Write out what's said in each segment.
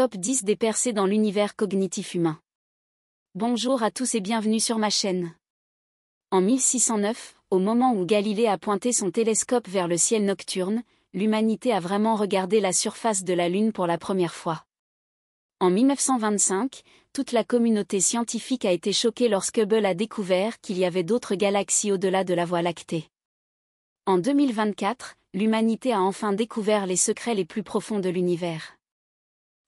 top 10 des percées dans l'univers cognitif humain. Bonjour à tous et bienvenue sur ma chaîne. En 1609, au moment où Galilée a pointé son télescope vers le ciel nocturne, l'humanité a vraiment regardé la surface de la Lune pour la première fois. En 1925, toute la communauté scientifique a été choquée lorsque Hubble a découvert qu'il y avait d'autres galaxies au-delà de la Voie lactée. En 2024, l'humanité a enfin découvert les secrets les plus profonds de l'univers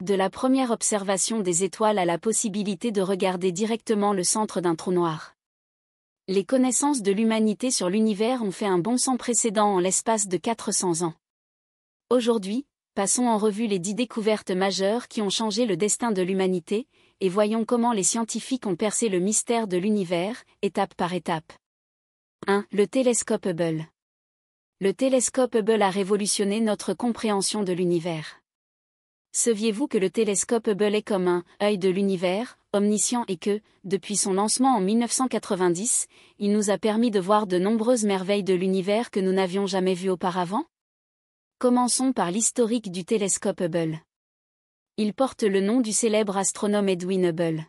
de la première observation des étoiles à la possibilité de regarder directement le centre d'un trou noir. Les connaissances de l'humanité sur l'univers ont fait un bond sans précédent en l'espace de 400 ans. Aujourd'hui, passons en revue les dix découvertes majeures qui ont changé le destin de l'humanité, et voyons comment les scientifiques ont percé le mystère de l'univers, étape par étape. 1. Le télescope Hubble. Le télescope Hubble a révolutionné notre compréhension de l'univers. Saviez-vous que le télescope Hubble est comme un œil de l'univers, omniscient et que, depuis son lancement en 1990, il nous a permis de voir de nombreuses merveilles de l'univers que nous n'avions jamais vues auparavant Commençons par l'historique du télescope Hubble. Il porte le nom du célèbre astronome Edwin Hubble.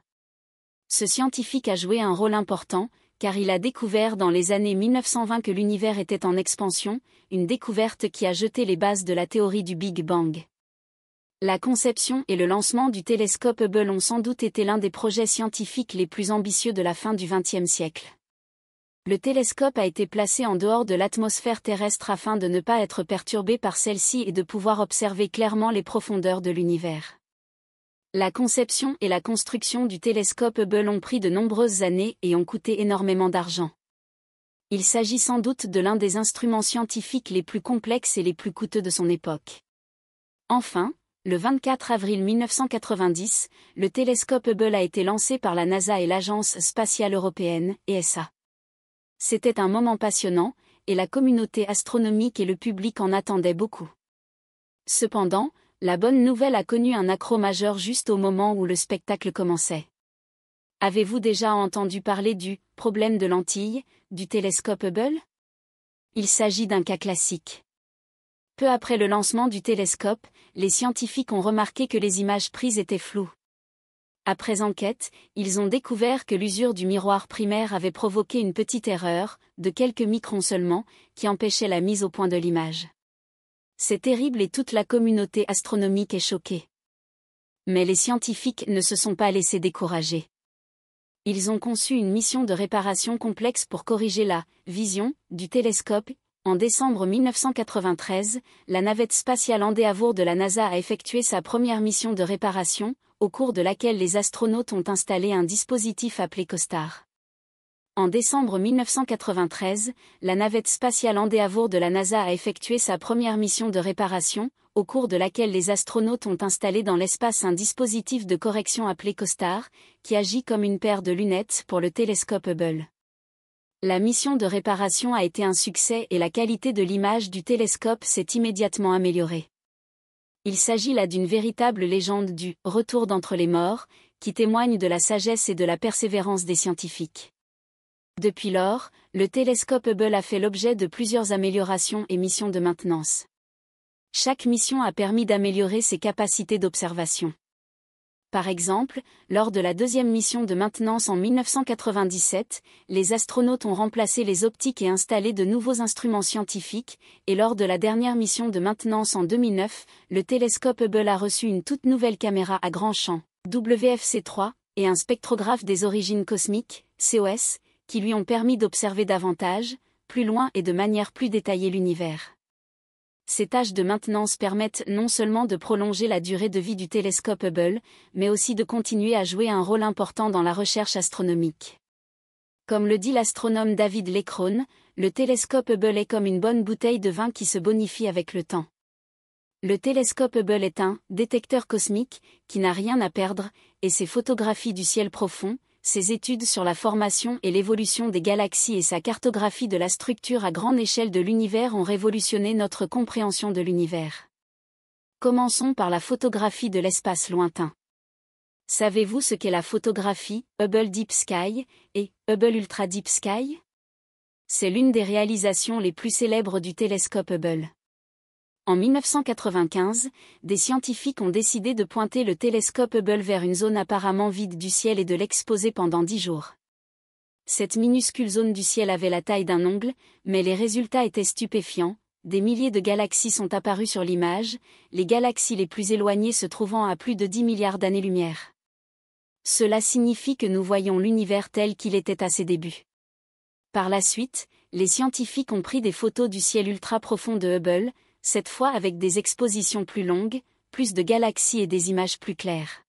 Ce scientifique a joué un rôle important, car il a découvert dans les années 1920 que l'univers était en expansion, une découverte qui a jeté les bases de la théorie du Big Bang. La conception et le lancement du télescope Hubble ont sans doute été l'un des projets scientifiques les plus ambitieux de la fin du XXe siècle. Le télescope a été placé en dehors de l'atmosphère terrestre afin de ne pas être perturbé par celle-ci et de pouvoir observer clairement les profondeurs de l'univers. La conception et la construction du télescope Hubble ont pris de nombreuses années et ont coûté énormément d'argent. Il s'agit sans doute de l'un des instruments scientifiques les plus complexes et les plus coûteux de son époque. Enfin, le 24 avril 1990, le télescope Hubble a été lancé par la NASA et l'Agence spatiale européenne, ESA. C'était un moment passionnant, et la communauté astronomique et le public en attendaient beaucoup. Cependant, la bonne nouvelle a connu un accroc majeur juste au moment où le spectacle commençait. Avez-vous déjà entendu parler du problème de lentille du télescope Hubble Il s'agit d'un cas classique. Peu après le lancement du télescope, les scientifiques ont remarqué que les images prises étaient floues. Après enquête, ils ont découvert que l'usure du miroir primaire avait provoqué une petite erreur, de quelques microns seulement, qui empêchait la mise au point de l'image. C'est terrible et toute la communauté astronomique est choquée. Mais les scientifiques ne se sont pas laissés décourager. Ils ont conçu une mission de réparation complexe pour corriger la vision du télescope en décembre 1993, la navette spatiale Endeavour de la NASA a effectué sa première mission de réparation, au cours de laquelle les astronautes ont installé un dispositif appelé COSTAR. En décembre 1993, la navette spatiale Endeavour de la NASA a effectué sa première mission de réparation, au cours de laquelle les astronautes ont installé dans l'espace un dispositif de correction appelé COSTAR, qui agit comme une paire de lunettes pour le télescope Hubble. La mission de réparation a été un succès et la qualité de l'image du télescope s'est immédiatement améliorée. Il s'agit là d'une véritable légende du « retour d'entre les morts » qui témoigne de la sagesse et de la persévérance des scientifiques. Depuis lors, le télescope Hubble a fait l'objet de plusieurs améliorations et missions de maintenance. Chaque mission a permis d'améliorer ses capacités d'observation. Par exemple, lors de la deuxième mission de maintenance en 1997, les astronautes ont remplacé les optiques et installé de nouveaux instruments scientifiques, et lors de la dernière mission de maintenance en 2009, le télescope Hubble a reçu une toute nouvelle caméra à grand champ, WFC3, et un spectrographe des origines cosmiques, COS, qui lui ont permis d'observer davantage, plus loin et de manière plus détaillée l'univers. Ces tâches de maintenance permettent non seulement de prolonger la durée de vie du télescope Hubble, mais aussi de continuer à jouer un rôle important dans la recherche astronomique. Comme le dit l'astronome David Lecron, le télescope Hubble est comme une bonne bouteille de vin qui se bonifie avec le temps. Le télescope Hubble est un détecteur cosmique qui n'a rien à perdre, et ses photographies du ciel profond, ses études sur la formation et l'évolution des galaxies et sa cartographie de la structure à grande échelle de l'univers ont révolutionné notre compréhension de l'univers. Commençons par la photographie de l'espace lointain. Savez-vous ce qu'est la photographie, Hubble Deep Sky et Hubble Ultra Deep Sky C'est l'une des réalisations les plus célèbres du télescope Hubble. En 1995, des scientifiques ont décidé de pointer le télescope Hubble vers une zone apparemment vide du ciel et de l'exposer pendant dix jours. Cette minuscule zone du ciel avait la taille d'un ongle, mais les résultats étaient stupéfiants. Des milliers de galaxies sont apparues sur l'image, les galaxies les plus éloignées se trouvant à plus de 10 milliards d'années-lumière. Cela signifie que nous voyons l'univers tel qu'il était à ses débuts. Par la suite, les scientifiques ont pris des photos du ciel ultra profond de Hubble, cette fois avec des expositions plus longues, plus de galaxies et des images plus claires.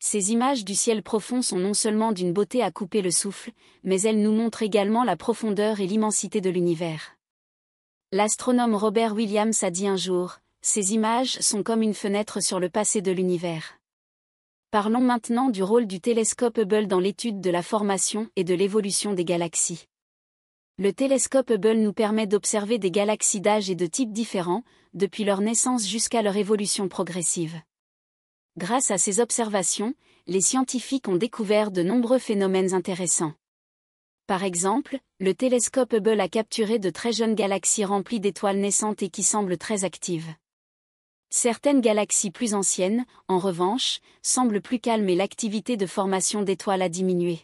Ces images du ciel profond sont non seulement d'une beauté à couper le souffle, mais elles nous montrent également la profondeur et l'immensité de l'univers. L'astronome Robert Williams a dit un jour, ces images sont comme une fenêtre sur le passé de l'univers. Parlons maintenant du rôle du télescope Hubble dans l'étude de la formation et de l'évolution des galaxies le télescope Hubble nous permet d'observer des galaxies d'âge et de type différents, depuis leur naissance jusqu'à leur évolution progressive. Grâce à ces observations, les scientifiques ont découvert de nombreux phénomènes intéressants. Par exemple, le télescope Hubble a capturé de très jeunes galaxies remplies d'étoiles naissantes et qui semblent très actives. Certaines galaxies plus anciennes, en revanche, semblent plus calmes et l'activité de formation d'étoiles a diminué.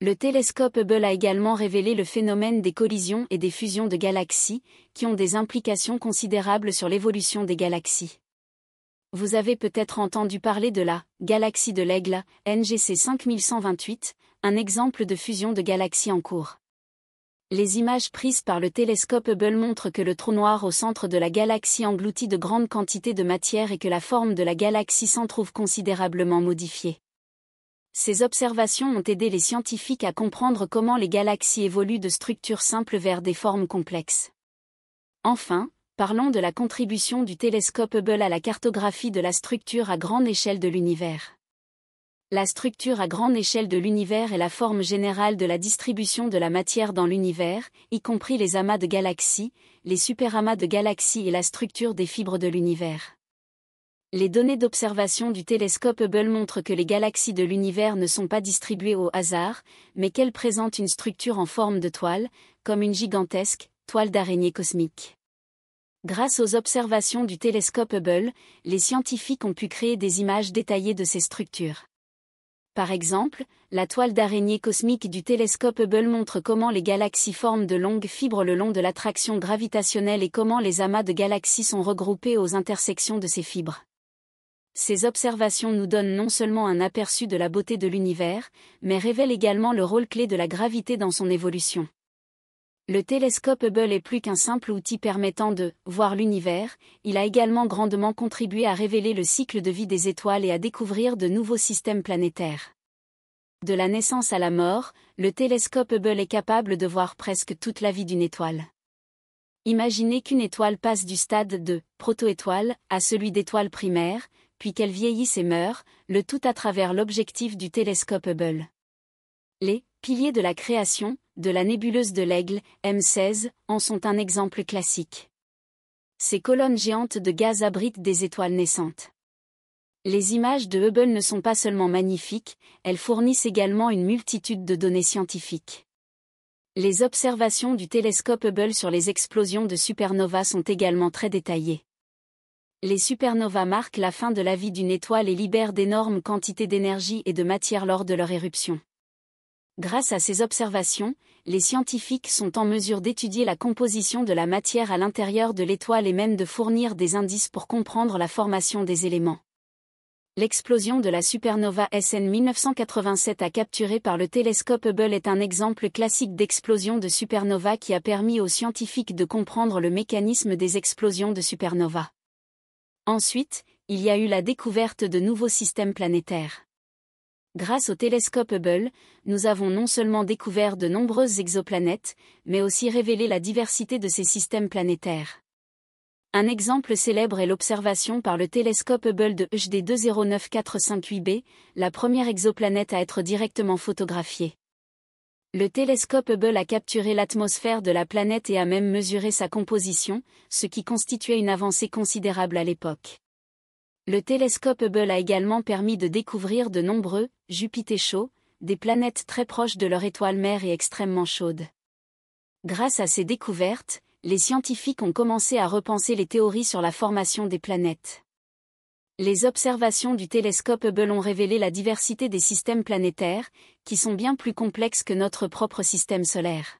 Le télescope Hubble a également révélé le phénomène des collisions et des fusions de galaxies, qui ont des implications considérables sur l'évolution des galaxies. Vous avez peut-être entendu parler de la galaxie de l'Aigle, NGC 5128, un exemple de fusion de galaxies en cours. Les images prises par le télescope Hubble montrent que le trou noir au centre de la galaxie engloutit de grandes quantités de matière et que la forme de la galaxie s'en trouve considérablement modifiée. Ces observations ont aidé les scientifiques à comprendre comment les galaxies évoluent de structures simples vers des formes complexes. Enfin, parlons de la contribution du télescope Hubble à la cartographie de la structure à grande échelle de l'univers. La structure à grande échelle de l'univers est la forme générale de la distribution de la matière dans l'univers, y compris les amas de galaxies, les superamas de galaxies et la structure des fibres de l'univers les données d'observation du télescope Hubble montrent que les galaxies de l'univers ne sont pas distribuées au hasard, mais qu'elles présentent une structure en forme de toile, comme une gigantesque toile d'araignée cosmique. Grâce aux observations du télescope Hubble, les scientifiques ont pu créer des images détaillées de ces structures. Par exemple, la toile d'araignée cosmique du télescope Hubble montre comment les galaxies forment de longues fibres le long de l'attraction gravitationnelle et comment les amas de galaxies sont regroupés aux intersections de ces fibres. Ces observations nous donnent non seulement un aperçu de la beauté de l'univers, mais révèlent également le rôle clé de la gravité dans son évolution. Le télescope Hubble est plus qu'un simple outil permettant de voir l'univers, il a également grandement contribué à révéler le cycle de vie des étoiles et à découvrir de nouveaux systèmes planétaires. De la naissance à la mort, le télescope Hubble est capable de voir presque toute la vie d'une étoile. Imaginez qu'une étoile passe du stade de « proto-étoile » à celui d'étoile primaire, puis qu'elles vieillissent et meurent, le tout à travers l'objectif du télescope Hubble. Les piliers de la création, de la nébuleuse de l'Aigle, M16, en sont un exemple classique. Ces colonnes géantes de gaz abritent des étoiles naissantes. Les images de Hubble ne sont pas seulement magnifiques, elles fournissent également une multitude de données scientifiques. Les observations du télescope Hubble sur les explosions de supernovas sont également très détaillées les supernovas marquent la fin de la vie d'une étoile et libèrent d'énormes quantités d'énergie et de matière lors de leur éruption. Grâce à ces observations, les scientifiques sont en mesure d'étudier la composition de la matière à l'intérieur de l'étoile et même de fournir des indices pour comprendre la formation des éléments. L'explosion de la supernova SN 1987 à capturer par le télescope Hubble est un exemple classique d'explosion de supernova qui a permis aux scientifiques de comprendre le mécanisme des explosions de supernova. Ensuite, il y a eu la découverte de nouveaux systèmes planétaires. Grâce au télescope Hubble, nous avons non seulement découvert de nombreuses exoplanètes, mais aussi révélé la diversité de ces systèmes planétaires. Un exemple célèbre est l'observation par le télescope Hubble de HD 209458b, la première exoplanète à être directement photographiée. Le télescope Hubble a capturé l'atmosphère de la planète et a même mesuré sa composition, ce qui constituait une avancée considérable à l'époque. Le télescope Hubble a également permis de découvrir de nombreux Jupiter chauds, des planètes très proches de leur étoile mère et extrêmement chaudes. Grâce à ces découvertes, les scientifiques ont commencé à repenser les théories sur la formation des planètes. Les observations du télescope Hubble ont révélé la diversité des systèmes planétaires, qui sont bien plus complexes que notre propre système solaire.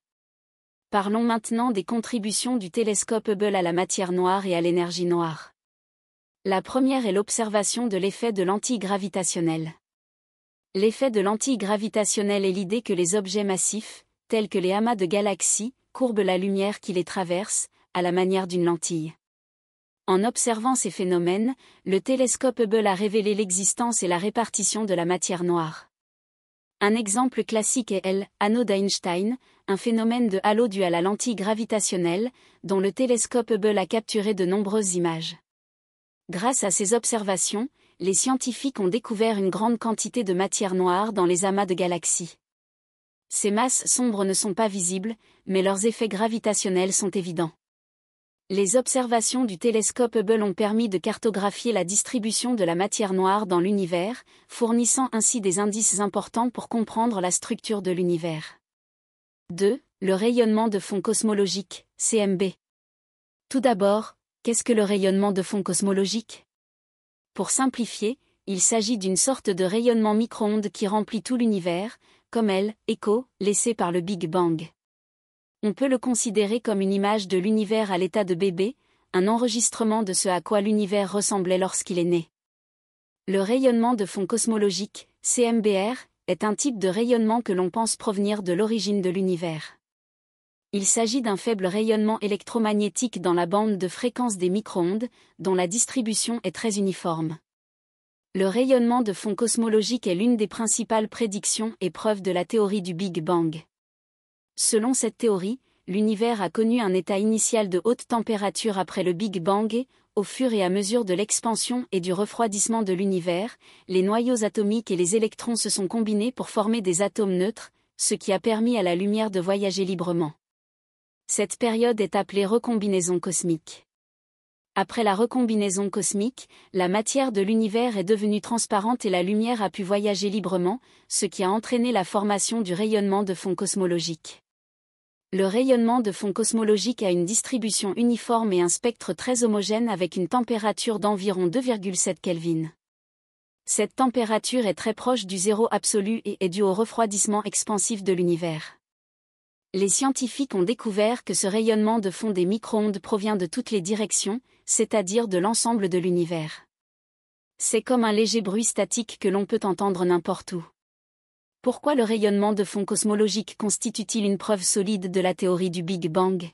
Parlons maintenant des contributions du télescope Hubble à la matière noire et à l'énergie noire. La première est l'observation de l'effet de l'antigravitationnel. L'effet de l'antigravitationnel est l'idée que les objets massifs, tels que les amas de galaxies, courbent la lumière qui les traverse, à la manière d'une lentille. En observant ces phénomènes, le télescope Hubble a révélé l'existence et la répartition de la matière noire. Un exemple classique est L, d'Einstein, un phénomène de halo dû à la lentille gravitationnelle, dont le télescope Hubble a capturé de nombreuses images. Grâce à ces observations, les scientifiques ont découvert une grande quantité de matière noire dans les amas de galaxies. Ces masses sombres ne sont pas visibles, mais leurs effets gravitationnels sont évidents. Les observations du télescope Hubble ont permis de cartographier la distribution de la matière noire dans l'univers, fournissant ainsi des indices importants pour comprendre la structure de l'univers. 2. Le rayonnement de fond cosmologique, CMB. Tout d'abord, qu'est-ce que le rayonnement de fond cosmologique Pour simplifier, il s'agit d'une sorte de rayonnement micro-ondes qui remplit tout l'univers, comme elle, écho, laissé par le Big Bang on peut le considérer comme une image de l'univers à l'état de bébé, un enregistrement de ce à quoi l'univers ressemblait lorsqu'il est né. Le rayonnement de fond cosmologique, CMBR, est un type de rayonnement que l'on pense provenir de l'origine de l'univers. Il s'agit d'un faible rayonnement électromagnétique dans la bande de fréquence des micro-ondes, dont la distribution est très uniforme. Le rayonnement de fond cosmologique est l'une des principales prédictions et preuves de la théorie du Big Bang. Selon cette théorie, l'univers a connu un état initial de haute température après le Big Bang et, au fur et à mesure de l'expansion et du refroidissement de l'univers, les noyaux atomiques et les électrons se sont combinés pour former des atomes neutres, ce qui a permis à la lumière de voyager librement. Cette période est appelée recombinaison cosmique. Après la recombinaison cosmique, la matière de l'univers est devenue transparente et la lumière a pu voyager librement, ce qui a entraîné la formation du rayonnement de fond cosmologique le rayonnement de fond cosmologique a une distribution uniforme et un spectre très homogène avec une température d'environ 2,7 Kelvin. Cette température est très proche du zéro absolu et est due au refroidissement expansif de l'univers. Les scientifiques ont découvert que ce rayonnement de fond des micro-ondes provient de toutes les directions, c'est-à-dire de l'ensemble de l'univers. C'est comme un léger bruit statique que l'on peut entendre n'importe où. Pourquoi le rayonnement de fond cosmologique constitue-t-il une preuve solide de la théorie du Big Bang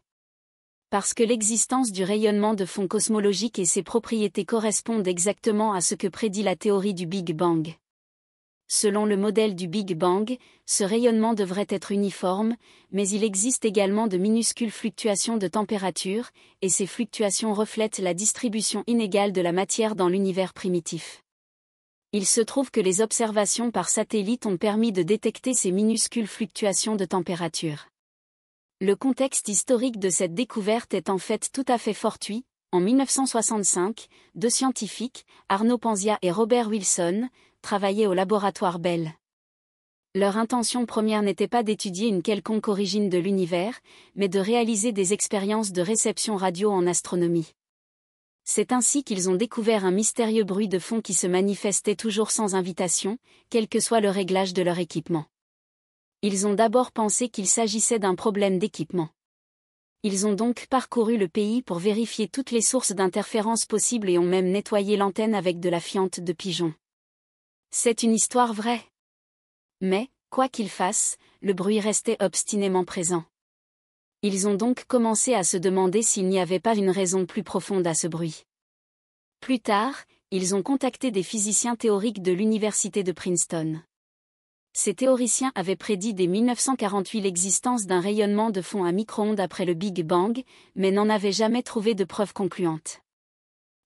Parce que l'existence du rayonnement de fond cosmologique et ses propriétés correspondent exactement à ce que prédit la théorie du Big Bang. Selon le modèle du Big Bang, ce rayonnement devrait être uniforme, mais il existe également de minuscules fluctuations de température, et ces fluctuations reflètent la distribution inégale de la matière dans l'univers primitif il se trouve que les observations par satellite ont permis de détecter ces minuscules fluctuations de température. Le contexte historique de cette découverte est en fait tout à fait fortuit. En 1965, deux scientifiques, Arnaud Panzia et Robert Wilson, travaillaient au laboratoire Bell. Leur intention première n'était pas d'étudier une quelconque origine de l'univers, mais de réaliser des expériences de réception radio en astronomie. C'est ainsi qu'ils ont découvert un mystérieux bruit de fond qui se manifestait toujours sans invitation, quel que soit le réglage de leur équipement. Ils ont d'abord pensé qu'il s'agissait d'un problème d'équipement. Ils ont donc parcouru le pays pour vérifier toutes les sources d'interférences possibles et ont même nettoyé l'antenne avec de la fiente de pigeon. C'est une histoire vraie. Mais, quoi qu'ils fassent, le bruit restait obstinément présent. Ils ont donc commencé à se demander s'il n'y avait pas une raison plus profonde à ce bruit. Plus tard, ils ont contacté des physiciens théoriques de l'université de Princeton. Ces théoriciens avaient prédit dès 1948 l'existence d'un rayonnement de fond à micro-ondes après le Big Bang, mais n'en avaient jamais trouvé de preuves concluantes.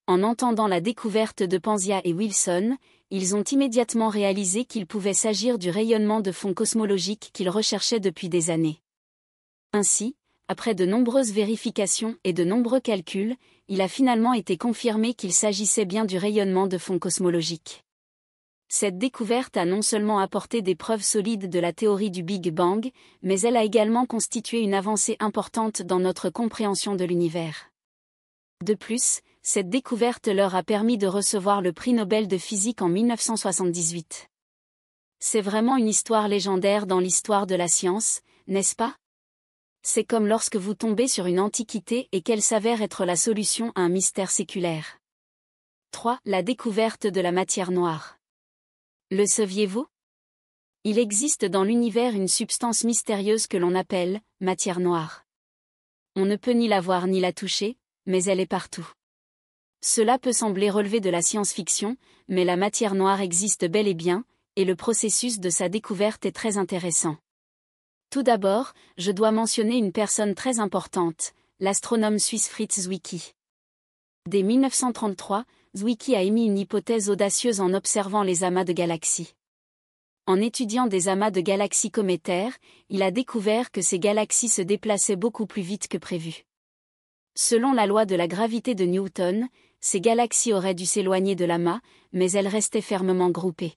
En entendant la découverte de Panzia et Wilson, ils ont immédiatement réalisé qu'il pouvait s'agir du rayonnement de fond cosmologique qu'ils recherchaient depuis des années. Ainsi, après de nombreuses vérifications et de nombreux calculs, il a finalement été confirmé qu'il s'agissait bien du rayonnement de fond cosmologique. Cette découverte a non seulement apporté des preuves solides de la théorie du Big Bang, mais elle a également constitué une avancée importante dans notre compréhension de l'univers. De plus, cette découverte leur a permis de recevoir le prix Nobel de physique en 1978. C'est vraiment une histoire légendaire dans l'histoire de la science, n'est-ce pas c'est comme lorsque vous tombez sur une antiquité et qu'elle s'avère être la solution à un mystère séculaire. 3. La découverte de la matière noire. Le saviez-vous Il existe dans l'univers une substance mystérieuse que l'on appelle matière noire. On ne peut ni la voir ni la toucher, mais elle est partout. Cela peut sembler relever de la science-fiction, mais la matière noire existe bel et bien, et le processus de sa découverte est très intéressant. Tout d'abord, je dois mentionner une personne très importante, l'astronome suisse Fritz Zwicky. Dès 1933, Zwicky a émis une hypothèse audacieuse en observant les amas de galaxies. En étudiant des amas de galaxies cométaires, il a découvert que ces galaxies se déplaçaient beaucoup plus vite que prévu. Selon la loi de la gravité de Newton, ces galaxies auraient dû s'éloigner de l'amas, mais elles restaient fermement groupées.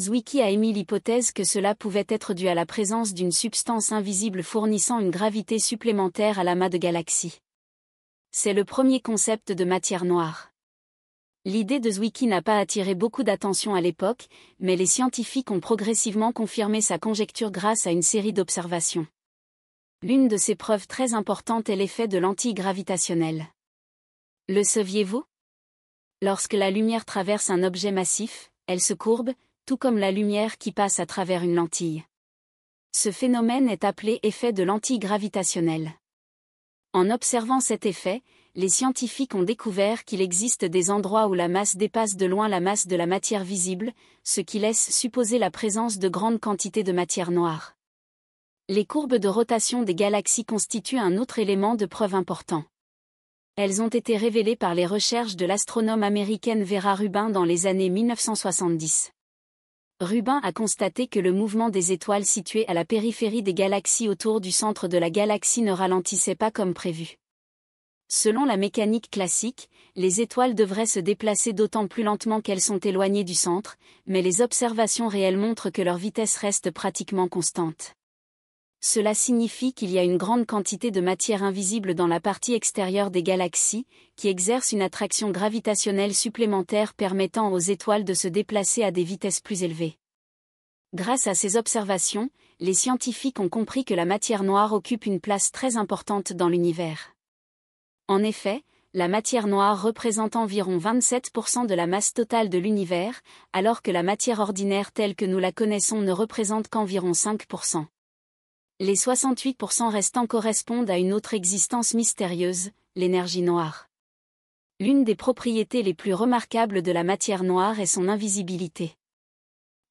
Zwicky a émis l'hypothèse que cela pouvait être dû à la présence d'une substance invisible fournissant une gravité supplémentaire à l'amas de galaxies. C'est le premier concept de matière noire. L'idée de Zwicky n'a pas attiré beaucoup d'attention à l'époque, mais les scientifiques ont progressivement confirmé sa conjecture grâce à une série d'observations. L'une de ces preuves très importantes est l'effet de lentille gravitationnelle. Le saviez-vous Lorsque la lumière traverse un objet massif, elle se courbe, tout comme la lumière qui passe à travers une lentille. Ce phénomène est appelé effet de lentille gravitationnelle. En observant cet effet, les scientifiques ont découvert qu'il existe des endroits où la masse dépasse de loin la masse de la matière visible, ce qui laisse supposer la présence de grandes quantités de matière noire. Les courbes de rotation des galaxies constituent un autre élément de preuve important. Elles ont été révélées par les recherches de l'astronome américaine Vera Rubin dans les années 1970. Rubin a constaté que le mouvement des étoiles situées à la périphérie des galaxies autour du centre de la galaxie ne ralentissait pas comme prévu. Selon la mécanique classique, les étoiles devraient se déplacer d'autant plus lentement qu'elles sont éloignées du centre, mais les observations réelles montrent que leur vitesse reste pratiquement constante. Cela signifie qu'il y a une grande quantité de matière invisible dans la partie extérieure des galaxies, qui exerce une attraction gravitationnelle supplémentaire permettant aux étoiles de se déplacer à des vitesses plus élevées. Grâce à ces observations, les scientifiques ont compris que la matière noire occupe une place très importante dans l'univers. En effet, la matière noire représente environ 27% de la masse totale de l'univers, alors que la matière ordinaire telle que nous la connaissons ne représente qu'environ 5%. Les 68% restants correspondent à une autre existence mystérieuse, l'énergie noire. L'une des propriétés les plus remarquables de la matière noire est son invisibilité.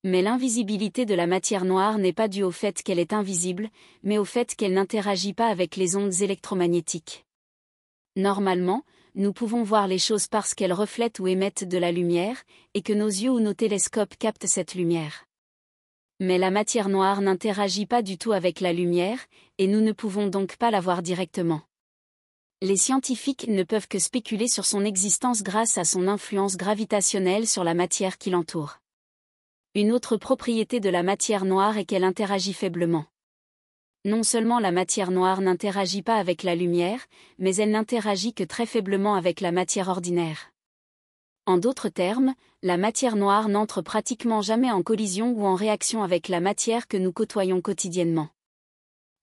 Mais l'invisibilité de la matière noire n'est pas due au fait qu'elle est invisible, mais au fait qu'elle n'interagit pas avec les ondes électromagnétiques. Normalement, nous pouvons voir les choses parce qu'elles reflètent ou émettent de la lumière, et que nos yeux ou nos télescopes captent cette lumière. Mais la matière noire n'interagit pas du tout avec la lumière, et nous ne pouvons donc pas la voir directement. Les scientifiques ne peuvent que spéculer sur son existence grâce à son influence gravitationnelle sur la matière qui l'entoure. Une autre propriété de la matière noire est qu'elle interagit faiblement non seulement la matière noire n'interagit pas avec la lumière, mais elle n'interagit que très faiblement avec la matière ordinaire. En d'autres termes, la matière noire n'entre pratiquement jamais en collision ou en réaction avec la matière que nous côtoyons quotidiennement.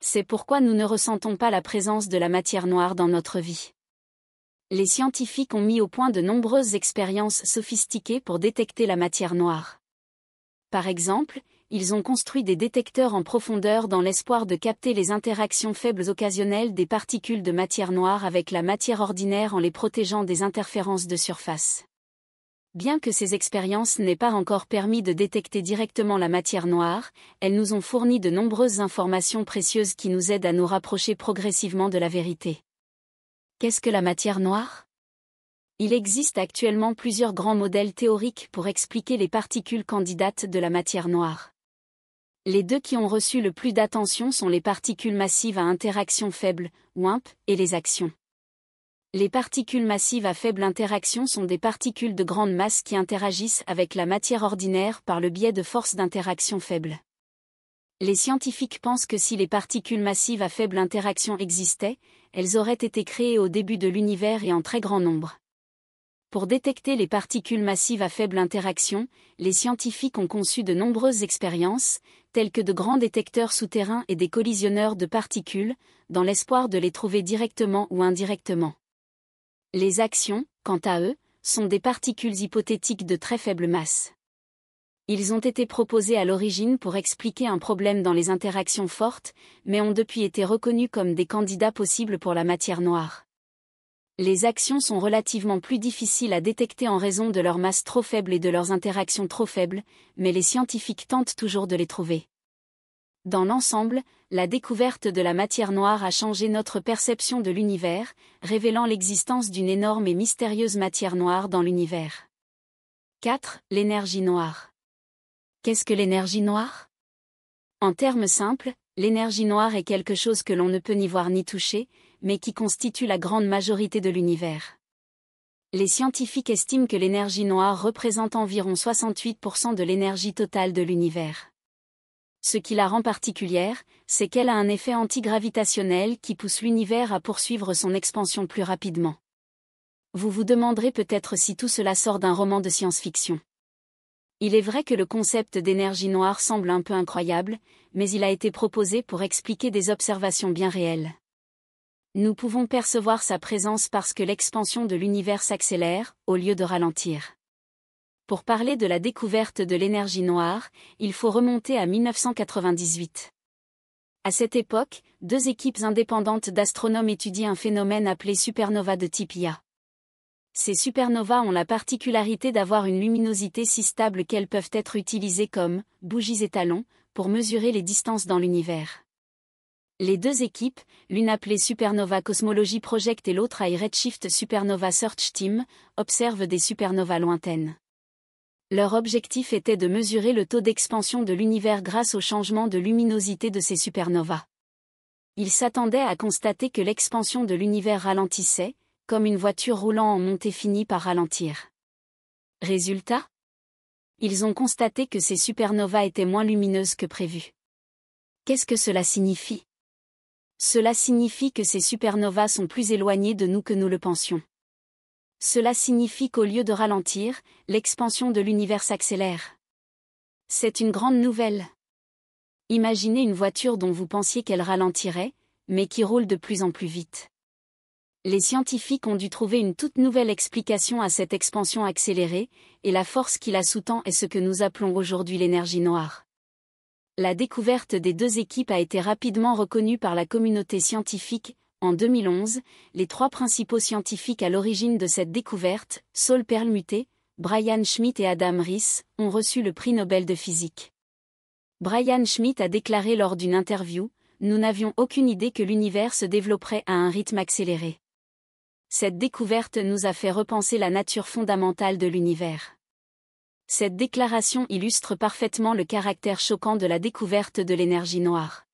C'est pourquoi nous ne ressentons pas la présence de la matière noire dans notre vie. Les scientifiques ont mis au point de nombreuses expériences sophistiquées pour détecter la matière noire. Par exemple, ils ont construit des détecteurs en profondeur dans l'espoir de capter les interactions faibles occasionnelles des particules de matière noire avec la matière ordinaire en les protégeant des interférences de surface. Bien que ces expériences n'aient pas encore permis de détecter directement la matière noire, elles nous ont fourni de nombreuses informations précieuses qui nous aident à nous rapprocher progressivement de la vérité. Qu'est-ce que la matière noire Il existe actuellement plusieurs grands modèles théoriques pour expliquer les particules candidates de la matière noire. Les deux qui ont reçu le plus d'attention sont les particules massives à interaction faible, WIMP, et les actions. Les particules massives à faible interaction sont des particules de grande masse qui interagissent avec la matière ordinaire par le biais de forces d'interaction faibles. Les scientifiques pensent que si les particules massives à faible interaction existaient, elles auraient été créées au début de l'univers et en très grand nombre. Pour détecter les particules massives à faible interaction, les scientifiques ont conçu de nombreuses expériences, telles que de grands détecteurs souterrains et des collisionneurs de particules, dans l'espoir de les trouver directement ou indirectement. Les actions, quant à eux, sont des particules hypothétiques de très faible masse. Ils ont été proposés à l'origine pour expliquer un problème dans les interactions fortes, mais ont depuis été reconnus comme des candidats possibles pour la matière noire. Les actions sont relativement plus difficiles à détecter en raison de leur masse trop faible et de leurs interactions trop faibles, mais les scientifiques tentent toujours de les trouver. Dans l'ensemble, la découverte de la matière noire a changé notre perception de l'univers, révélant l'existence d'une énorme et mystérieuse matière noire dans l'univers. 4. L'énergie noire. Qu'est-ce que l'énergie noire En termes simples, l'énergie noire est quelque chose que l'on ne peut ni voir ni toucher, mais qui constitue la grande majorité de l'univers. Les scientifiques estiment que l'énergie noire représente environ 68% de l'énergie totale de l'univers. Ce qui la rend particulière, c'est qu'elle a un effet antigravitationnel qui pousse l'univers à poursuivre son expansion plus rapidement. Vous vous demanderez peut-être si tout cela sort d'un roman de science-fiction. Il est vrai que le concept d'énergie noire semble un peu incroyable, mais il a été proposé pour expliquer des observations bien réelles. Nous pouvons percevoir sa présence parce que l'expansion de l'univers s'accélère, au lieu de ralentir. Pour parler de la découverte de l'énergie noire, il faut remonter à 1998. À cette époque, deux équipes indépendantes d'astronomes étudient un phénomène appelé supernova de type IA. Ces supernovas ont la particularité d'avoir une luminosité si stable qu'elles peuvent être utilisées comme bougies étalons pour mesurer les distances dans l'univers. Les deux équipes, l'une appelée Supernova Cosmology Project et l'autre High Redshift Supernova Search Team, observent des supernovas lointaines. Leur objectif était de mesurer le taux d'expansion de l'univers grâce au changement de luminosité de ces supernovas. Ils s'attendaient à constater que l'expansion de l'univers ralentissait, comme une voiture roulant en montée finit par ralentir. Résultat Ils ont constaté que ces supernovas étaient moins lumineuses que prévu. Qu'est-ce que cela signifie Cela signifie que ces supernovas sont plus éloignés de nous que nous le pensions. Cela signifie qu'au lieu de ralentir, l'expansion de l'univers s'accélère. C'est une grande nouvelle. Imaginez une voiture dont vous pensiez qu'elle ralentirait, mais qui roule de plus en plus vite. Les scientifiques ont dû trouver une toute nouvelle explication à cette expansion accélérée, et la force qui la sous-tend est ce que nous appelons aujourd'hui l'énergie noire la découverte des deux équipes a été rapidement reconnue par la communauté scientifique, en 2011, les trois principaux scientifiques à l'origine de cette découverte, Saul Perlmutter, Brian Schmidt et Adam Riess, ont reçu le prix Nobel de physique. Brian Schmidt a déclaré lors d'une interview Nous n'avions aucune idée que l'univers se développerait à un rythme accéléré. Cette découverte nous a fait repenser la nature fondamentale de l'univers. Cette déclaration illustre parfaitement le caractère choquant de la découverte de l'énergie noire.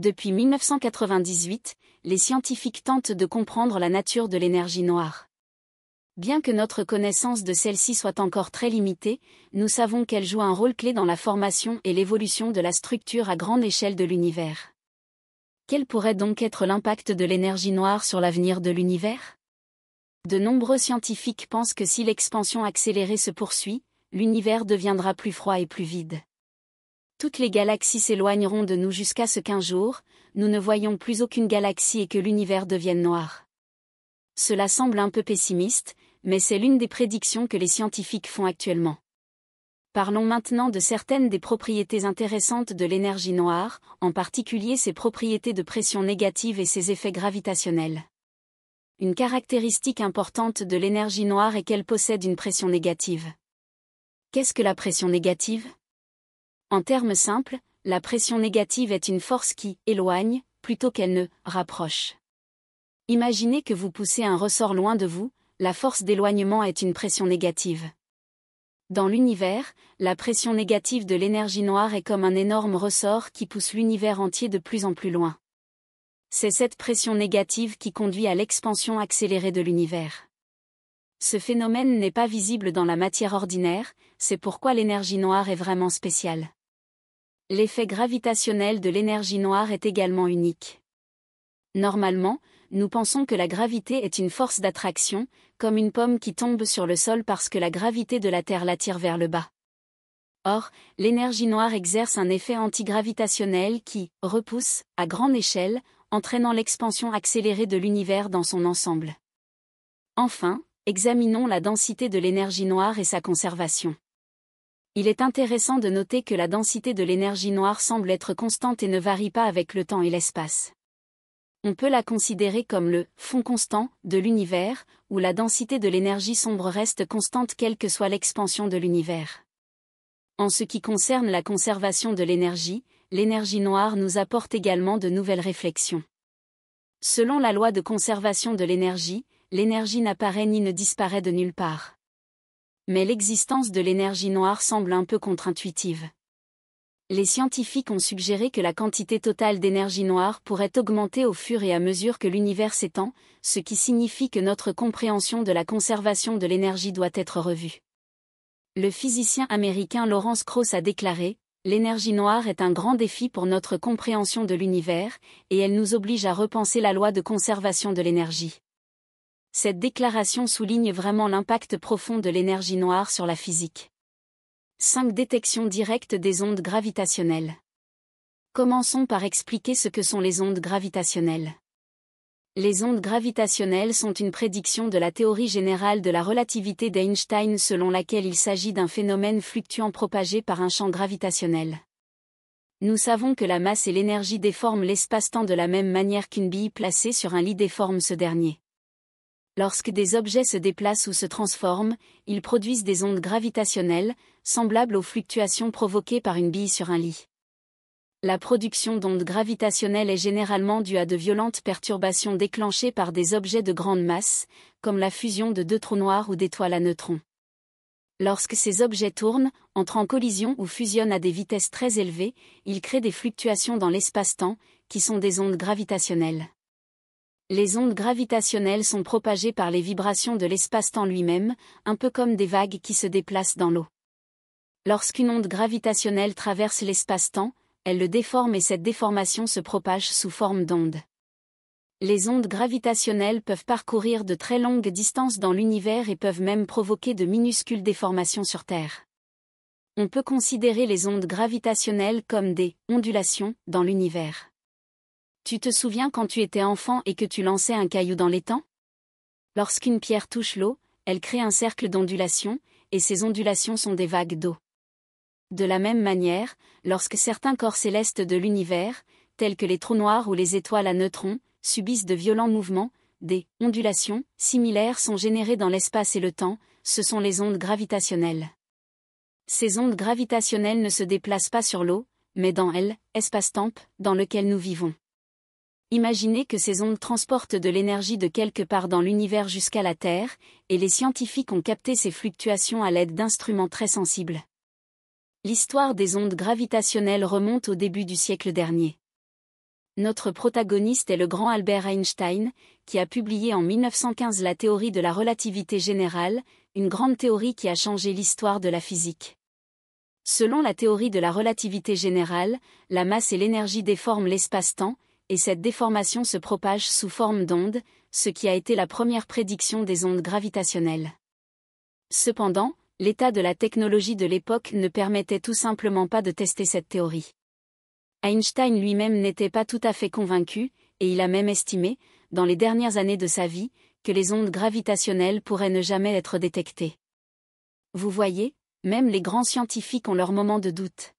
Depuis 1998, les scientifiques tentent de comprendre la nature de l'énergie noire. Bien que notre connaissance de celle-ci soit encore très limitée, nous savons qu'elle joue un rôle clé dans la formation et l'évolution de la structure à grande échelle de l'univers. Quel pourrait donc être l'impact de l'énergie noire sur l'avenir de l'univers De nombreux scientifiques pensent que si l'expansion accélérée se poursuit, l'univers deviendra plus froid et plus vide toutes les galaxies s'éloigneront de nous jusqu'à ce qu'un jour, nous ne voyons plus aucune galaxie et que l'univers devienne noir. Cela semble un peu pessimiste, mais c'est l'une des prédictions que les scientifiques font actuellement. Parlons maintenant de certaines des propriétés intéressantes de l'énergie noire, en particulier ses propriétés de pression négative et ses effets gravitationnels. Une caractéristique importante de l'énergie noire est qu'elle possède une pression négative. Qu'est-ce que la pression négative en termes simples, la pression négative est une force qui éloigne, plutôt qu'elle ne rapproche. Imaginez que vous poussez un ressort loin de vous, la force d'éloignement est une pression négative. Dans l'univers, la pression négative de l'énergie noire est comme un énorme ressort qui pousse l'univers entier de plus en plus loin. C'est cette pression négative qui conduit à l'expansion accélérée de l'univers. Ce phénomène n'est pas visible dans la matière ordinaire, c'est pourquoi l'énergie noire est vraiment spéciale. L'effet gravitationnel de l'énergie noire est également unique. Normalement, nous pensons que la gravité est une force d'attraction, comme une pomme qui tombe sur le sol parce que la gravité de la Terre l'attire vers le bas. Or, l'énergie noire exerce un effet antigravitationnel qui repousse, à grande échelle, entraînant l'expansion accélérée de l'univers dans son ensemble. Enfin, examinons la densité de l'énergie noire et sa conservation. Il est intéressant de noter que la densité de l'énergie noire semble être constante et ne varie pas avec le temps et l'espace. On peut la considérer comme le fond constant de l'univers, où la densité de l'énergie sombre reste constante quelle que soit l'expansion de l'univers. En ce qui concerne la conservation de l'énergie, l'énergie noire nous apporte également de nouvelles réflexions. Selon la loi de conservation de l'énergie, l'énergie n'apparaît ni ne disparaît de nulle part mais l'existence de l'énergie noire semble un peu contre-intuitive. Les scientifiques ont suggéré que la quantité totale d'énergie noire pourrait augmenter au fur et à mesure que l'univers s'étend, ce qui signifie que notre compréhension de la conservation de l'énergie doit être revue. Le physicien américain Lawrence Krauss a déclaré L'énergie noire est un grand défi pour notre compréhension de l'univers, et elle nous oblige à repenser la loi de conservation de l'énergie. Cette déclaration souligne vraiment l'impact profond de l'énergie noire sur la physique. 5. Détection directe des ondes gravitationnelles. Commençons par expliquer ce que sont les ondes gravitationnelles. Les ondes gravitationnelles sont une prédiction de la théorie générale de la relativité d'Einstein selon laquelle il s'agit d'un phénomène fluctuant propagé par un champ gravitationnel. Nous savons que la masse et l'énergie déforment l'espace-temps de la même manière qu'une bille placée sur un lit déforme ce dernier. Lorsque des objets se déplacent ou se transforment, ils produisent des ondes gravitationnelles, semblables aux fluctuations provoquées par une bille sur un lit. La production d'ondes gravitationnelles est généralement due à de violentes perturbations déclenchées par des objets de grande masse, comme la fusion de deux trous noirs ou d'étoiles à neutrons. Lorsque ces objets tournent, entrent en collision ou fusionnent à des vitesses très élevées, ils créent des fluctuations dans l'espace-temps, qui sont des ondes gravitationnelles. Les ondes gravitationnelles sont propagées par les vibrations de l'espace-temps lui-même, un peu comme des vagues qui se déplacent dans l'eau. Lorsqu'une onde gravitationnelle traverse l'espace-temps, elle le déforme et cette déformation se propage sous forme d'ondes. Les ondes gravitationnelles peuvent parcourir de très longues distances dans l'univers et peuvent même provoquer de minuscules déformations sur Terre. On peut considérer les ondes gravitationnelles comme des ondulations dans l'univers. Tu te souviens quand tu étais enfant et que tu lançais un caillou dans l'étang Lorsqu'une pierre touche l'eau, elle crée un cercle d'ondulations, et ces ondulations sont des vagues d'eau. De la même manière, lorsque certains corps célestes de l'univers, tels que les trous noirs ou les étoiles à neutrons, subissent de violents mouvements, des ondulations similaires sont générées dans l'espace et le temps, ce sont les ondes gravitationnelles. Ces ondes gravitationnelles ne se déplacent pas sur l'eau, mais dans elle, espace-temps, dans lequel nous vivons. Imaginez que ces ondes transportent de l'énergie de quelque part dans l'univers jusqu'à la Terre, et les scientifiques ont capté ces fluctuations à l'aide d'instruments très sensibles. L'histoire des ondes gravitationnelles remonte au début du siècle dernier. Notre protagoniste est le grand Albert Einstein, qui a publié en 1915 la théorie de la relativité générale, une grande théorie qui a changé l'histoire de la physique. Selon la théorie de la relativité générale, la masse et l'énergie déforment l'espace-temps, et cette déformation se propage sous forme d'ondes, ce qui a été la première prédiction des ondes gravitationnelles. Cependant, l'état de la technologie de l'époque ne permettait tout simplement pas de tester cette théorie. Einstein lui-même n'était pas tout à fait convaincu, et il a même estimé, dans les dernières années de sa vie, que les ondes gravitationnelles pourraient ne jamais être détectées. Vous voyez, même les grands scientifiques ont leur moments de doute.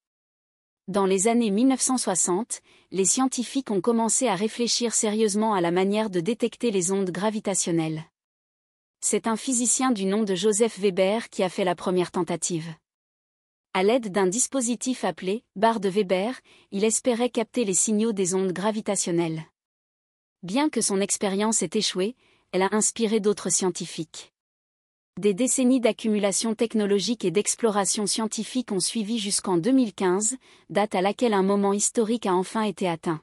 Dans les années 1960, les scientifiques ont commencé à réfléchir sérieusement à la manière de détecter les ondes gravitationnelles. C'est un physicien du nom de Joseph Weber qui a fait la première tentative. À l'aide d'un dispositif appelé barre de Weber, il espérait capter les signaux des ondes gravitationnelles. Bien que son expérience ait échoué, elle a inspiré d'autres scientifiques. Des décennies d'accumulation technologique et d'exploration scientifique ont suivi jusqu'en 2015, date à laquelle un moment historique a enfin été atteint.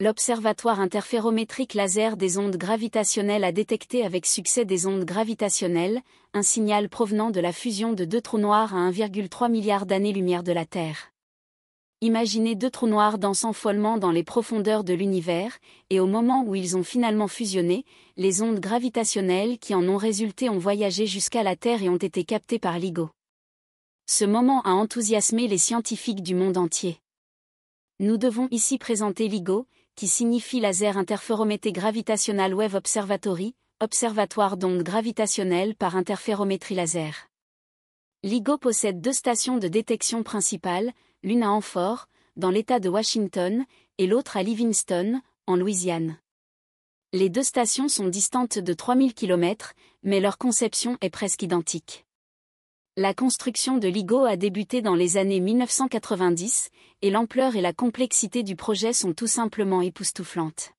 L'observatoire interférométrique laser des ondes gravitationnelles a détecté avec succès des ondes gravitationnelles, un signal provenant de la fusion de deux trous noirs à 1,3 milliard d'années-lumière de la Terre. Imaginez deux trous noirs dansant follement dans les profondeurs de l'univers, et au moment où ils ont finalement fusionné, les ondes gravitationnelles qui en ont résulté ont voyagé jusqu'à la Terre et ont été captées par LIGO. Ce moment a enthousiasmé les scientifiques du monde entier. Nous devons ici présenter LIGO, qui signifie Laser interferométrie Gravitational Wave Observatory, observatoire d'ondes gravitationnelles par interférométrie laser. LIGO possède deux stations de détection principales, l'une à Amphore, dans l'État de Washington, et l'autre à Livingston, en Louisiane. Les deux stations sont distantes de 3000 km, mais leur conception est presque identique. La construction de l'IGO a débuté dans les années 1990, et l'ampleur et la complexité du projet sont tout simplement époustouflantes.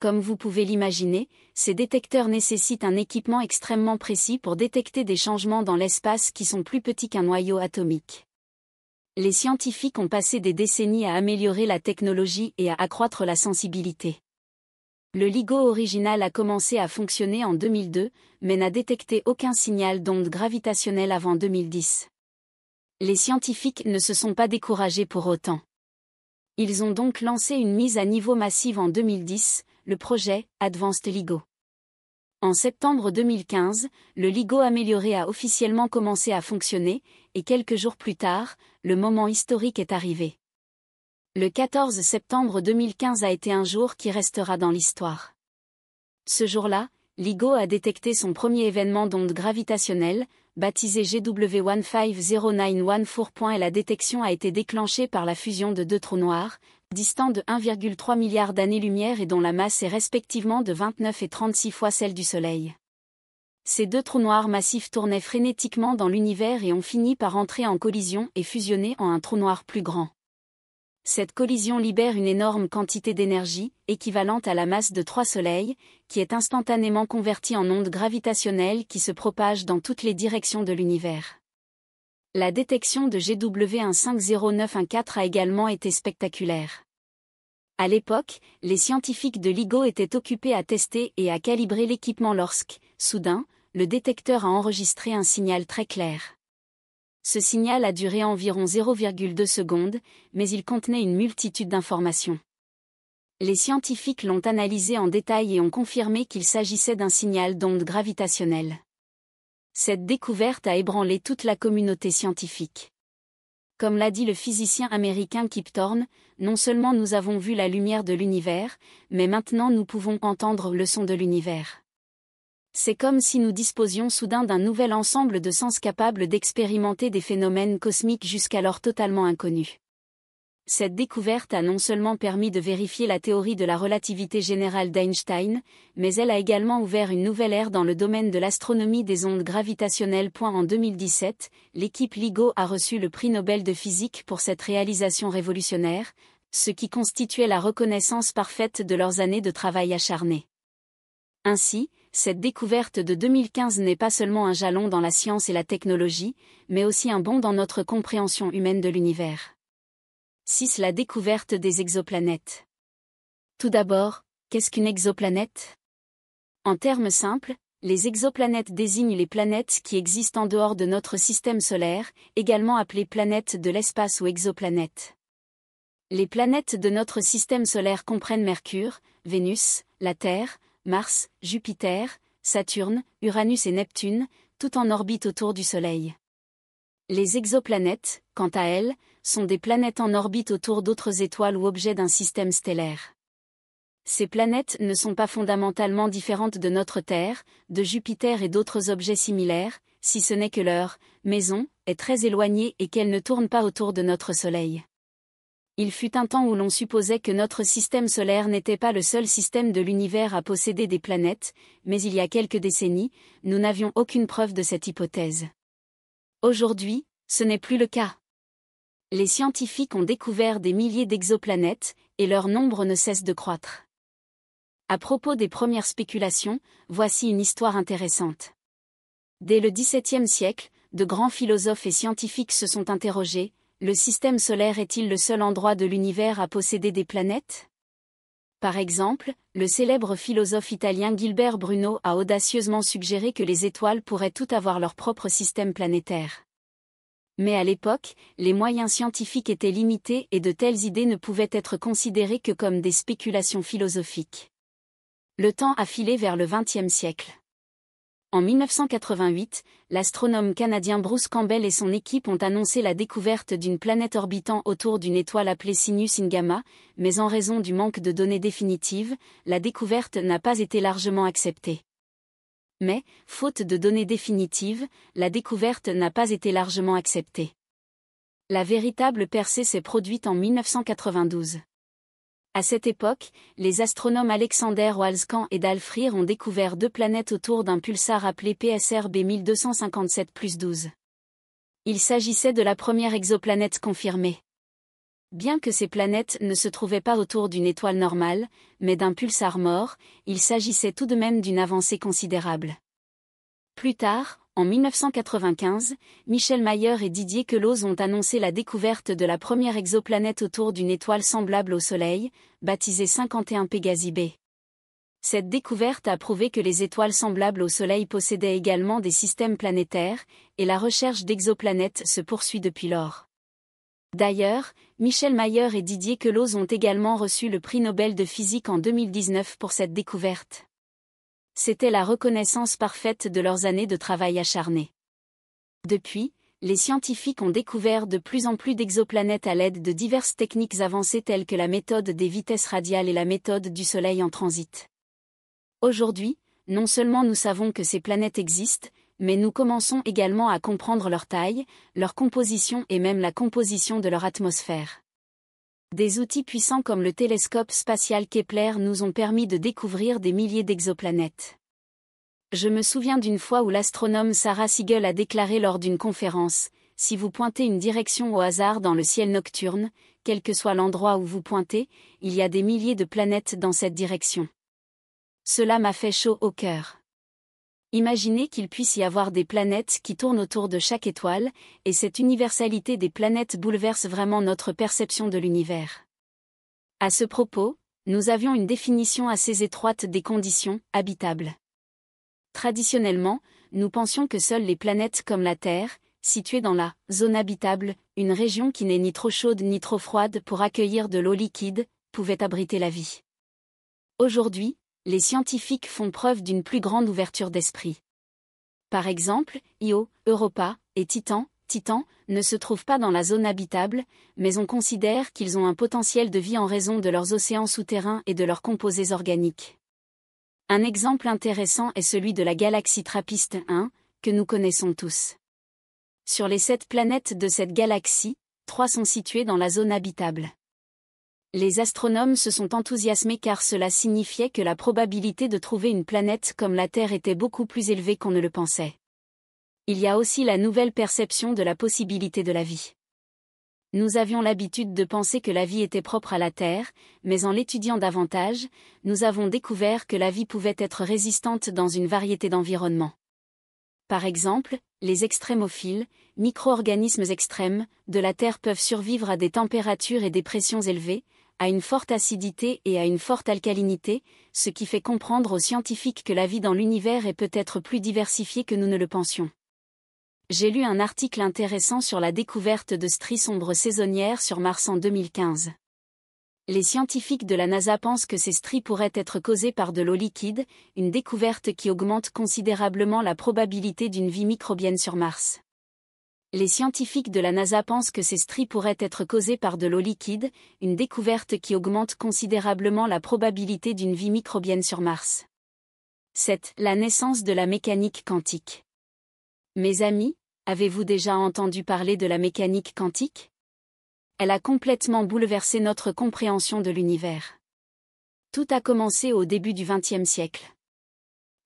Comme vous pouvez l'imaginer, ces détecteurs nécessitent un équipement extrêmement précis pour détecter des changements dans l'espace qui sont plus petits qu'un noyau atomique les scientifiques ont passé des décennies à améliorer la technologie et à accroître la sensibilité. Le LIGO original a commencé à fonctionner en 2002, mais n'a détecté aucun signal d'onde gravitationnelle avant 2010. Les scientifiques ne se sont pas découragés pour autant. Ils ont donc lancé une mise à niveau massive en 2010, le projet Advanced LIGO. En septembre 2015, le LIGO amélioré a officiellement commencé à fonctionner, et quelques jours plus tard, le moment historique est arrivé. Le 14 septembre 2015 a été un jour qui restera dans l'histoire. Ce jour-là, LIGO a détecté son premier événement d'onde gravitationnelle, baptisé gw 150914 et la détection a été déclenchée par la fusion de deux trous noirs, distants de 1,3 milliard d'années-lumière et dont la masse est respectivement de 29 et 36 fois celle du Soleil. Ces deux trous noirs massifs tournaient frénétiquement dans l'univers et ont fini par entrer en collision et fusionner en un trou noir plus grand. Cette collision libère une énorme quantité d'énergie, équivalente à la masse de trois soleils, qui est instantanément convertie en ondes gravitationnelles qui se propagent dans toutes les directions de l'univers. La détection de GW150914 a également été spectaculaire. À l'époque, les scientifiques de LIGO étaient occupés à tester et à calibrer l'équipement lorsque, soudain, le détecteur a enregistré un signal très clair. Ce signal a duré environ 0,2 secondes, mais il contenait une multitude d'informations. Les scientifiques l'ont analysé en détail et ont confirmé qu'il s'agissait d'un signal d'onde gravitationnelle. Cette découverte a ébranlé toute la communauté scientifique. Comme l'a dit le physicien américain Kip Thorne, non seulement nous avons vu la lumière de l'univers, mais maintenant nous pouvons entendre le son de l'univers. C'est comme si nous disposions soudain d'un nouvel ensemble de sens capables d'expérimenter des phénomènes cosmiques jusqu'alors totalement inconnus. Cette découverte a non seulement permis de vérifier la théorie de la relativité générale d'Einstein, mais elle a également ouvert une nouvelle ère dans le domaine de l'astronomie des ondes gravitationnelles. En 2017, l'équipe LIGO a reçu le prix Nobel de physique pour cette réalisation révolutionnaire, ce qui constituait la reconnaissance parfaite de leurs années de travail acharné. Ainsi, cette découverte de 2015 n'est pas seulement un jalon dans la science et la technologie, mais aussi un bond dans notre compréhension humaine de l'univers. 6. La découverte des exoplanètes. Tout d'abord, qu'est-ce qu'une exoplanète En termes simples, les exoplanètes désignent les planètes qui existent en dehors de notre système solaire, également appelées planètes de l'espace ou exoplanètes. Les planètes de notre système solaire comprennent Mercure, Vénus, la Terre, Mars, Jupiter, Saturne, Uranus et Neptune, tout en orbite autour du Soleil. Les exoplanètes, quant à elles, sont des planètes en orbite autour d'autres étoiles ou objets d'un système stellaire. Ces planètes ne sont pas fondamentalement différentes de notre Terre, de Jupiter et d'autres objets similaires, si ce n'est que leur maison est très éloignée et qu'elle ne tournent pas autour de notre Soleil il fut un temps où l'on supposait que notre système solaire n'était pas le seul système de l'univers à posséder des planètes, mais il y a quelques décennies, nous n'avions aucune preuve de cette hypothèse. Aujourd'hui, ce n'est plus le cas. Les scientifiques ont découvert des milliers d'exoplanètes, et leur nombre ne cesse de croître. À propos des premières spéculations, voici une histoire intéressante. Dès le XVIIe siècle, de grands philosophes et scientifiques se sont interrogés, le système solaire est-il le seul endroit de l'univers à posséder des planètes Par exemple, le célèbre philosophe italien Gilbert Bruno a audacieusement suggéré que les étoiles pourraient toutes avoir leur propre système planétaire. Mais à l'époque, les moyens scientifiques étaient limités et de telles idées ne pouvaient être considérées que comme des spéculations philosophiques. Le temps a filé vers le XXe siècle. En 1988, l'astronome canadien Bruce Campbell et son équipe ont annoncé la découverte d'une planète orbitant autour d'une étoile appelée Sinus Gamma, mais en raison du manque de données définitives, la découverte n'a pas été largement acceptée. Mais, faute de données définitives, la découverte n'a pas été largement acceptée. La véritable percée s'est produite en 1992. À cette époque, les astronomes Alexander Walskamp et Dalfrir ont découvert deux planètes autour d'un pulsar appelé PSRB 1257-12. Il s'agissait de la première exoplanète confirmée. Bien que ces planètes ne se trouvaient pas autour d'une étoile normale, mais d'un pulsar mort, il s'agissait tout de même d'une avancée considérable. Plus tard, en 1995, Michel Mayer et Didier Queloz ont annoncé la découverte de la première exoplanète autour d'une étoile semblable au Soleil, baptisée 51 Pegasi B. Cette découverte a prouvé que les étoiles semblables au Soleil possédaient également des systèmes planétaires, et la recherche d'exoplanètes se poursuit depuis lors. D'ailleurs, Michel Mayer et Didier Queloz ont également reçu le prix Nobel de physique en 2019 pour cette découverte. C'était la reconnaissance parfaite de leurs années de travail acharné. Depuis, les scientifiques ont découvert de plus en plus d'exoplanètes à l'aide de diverses techniques avancées telles que la méthode des vitesses radiales et la méthode du Soleil en transit. Aujourd'hui, non seulement nous savons que ces planètes existent, mais nous commençons également à comprendre leur taille, leur composition et même la composition de leur atmosphère. Des outils puissants comme le télescope spatial Kepler nous ont permis de découvrir des milliers d'exoplanètes. Je me souviens d'une fois où l'astronome Sarah Siegel a déclaré lors d'une conférence, Si vous pointez une direction au hasard dans le ciel nocturne, quel que soit l'endroit où vous pointez, il y a des milliers de planètes dans cette direction. Cela m'a fait chaud au cœur. Imaginez qu'il puisse y avoir des planètes qui tournent autour de chaque étoile, et cette universalité des planètes bouleverse vraiment notre perception de l'univers. À ce propos, nous avions une définition assez étroite des conditions habitables. Traditionnellement, nous pensions que seules les planètes comme la Terre, situées dans la zone habitable, une région qui n'est ni trop chaude ni trop froide pour accueillir de l'eau liquide, pouvaient abriter la vie. Aujourd'hui, les scientifiques font preuve d'une plus grande ouverture d'esprit. Par exemple, Io, Europa et Titan, Titan, ne se trouvent pas dans la zone habitable, mais on considère qu'ils ont un potentiel de vie en raison de leurs océans souterrains et de leurs composés organiques. Un exemple intéressant est celui de la galaxie Trappiste 1, que nous connaissons tous. Sur les sept planètes de cette galaxie, trois sont situées dans la zone habitable. Les astronomes se sont enthousiasmés car cela signifiait que la probabilité de trouver une planète comme la Terre était beaucoup plus élevée qu'on ne le pensait. Il y a aussi la nouvelle perception de la possibilité de la vie. Nous avions l'habitude de penser que la vie était propre à la Terre, mais en l'étudiant davantage, nous avons découvert que la vie pouvait être résistante dans une variété d'environnements. Par exemple, les extrémophiles, micro-organismes extrêmes, de la Terre peuvent survivre à des températures et des pressions élevées, à une forte acidité et à une forte alcalinité, ce qui fait comprendre aux scientifiques que la vie dans l'univers est peut-être plus diversifiée que nous ne le pensions. J'ai lu un article intéressant sur la découverte de stries sombres saisonnières sur Mars en 2015 les scientifiques de la NASA pensent que ces stries pourraient être causées par de l'eau liquide, une découverte qui augmente considérablement la probabilité d'une vie microbienne sur Mars les scientifiques de la NASA pensent que ces stries pourraient être causées par de l'eau liquide, une découverte qui augmente considérablement la probabilité d'une vie microbienne sur Mars. 7. La naissance de la mécanique quantique. Mes amis, avez-vous déjà entendu parler de la mécanique quantique Elle a complètement bouleversé notre compréhension de l'univers. Tout a commencé au début du XXe siècle.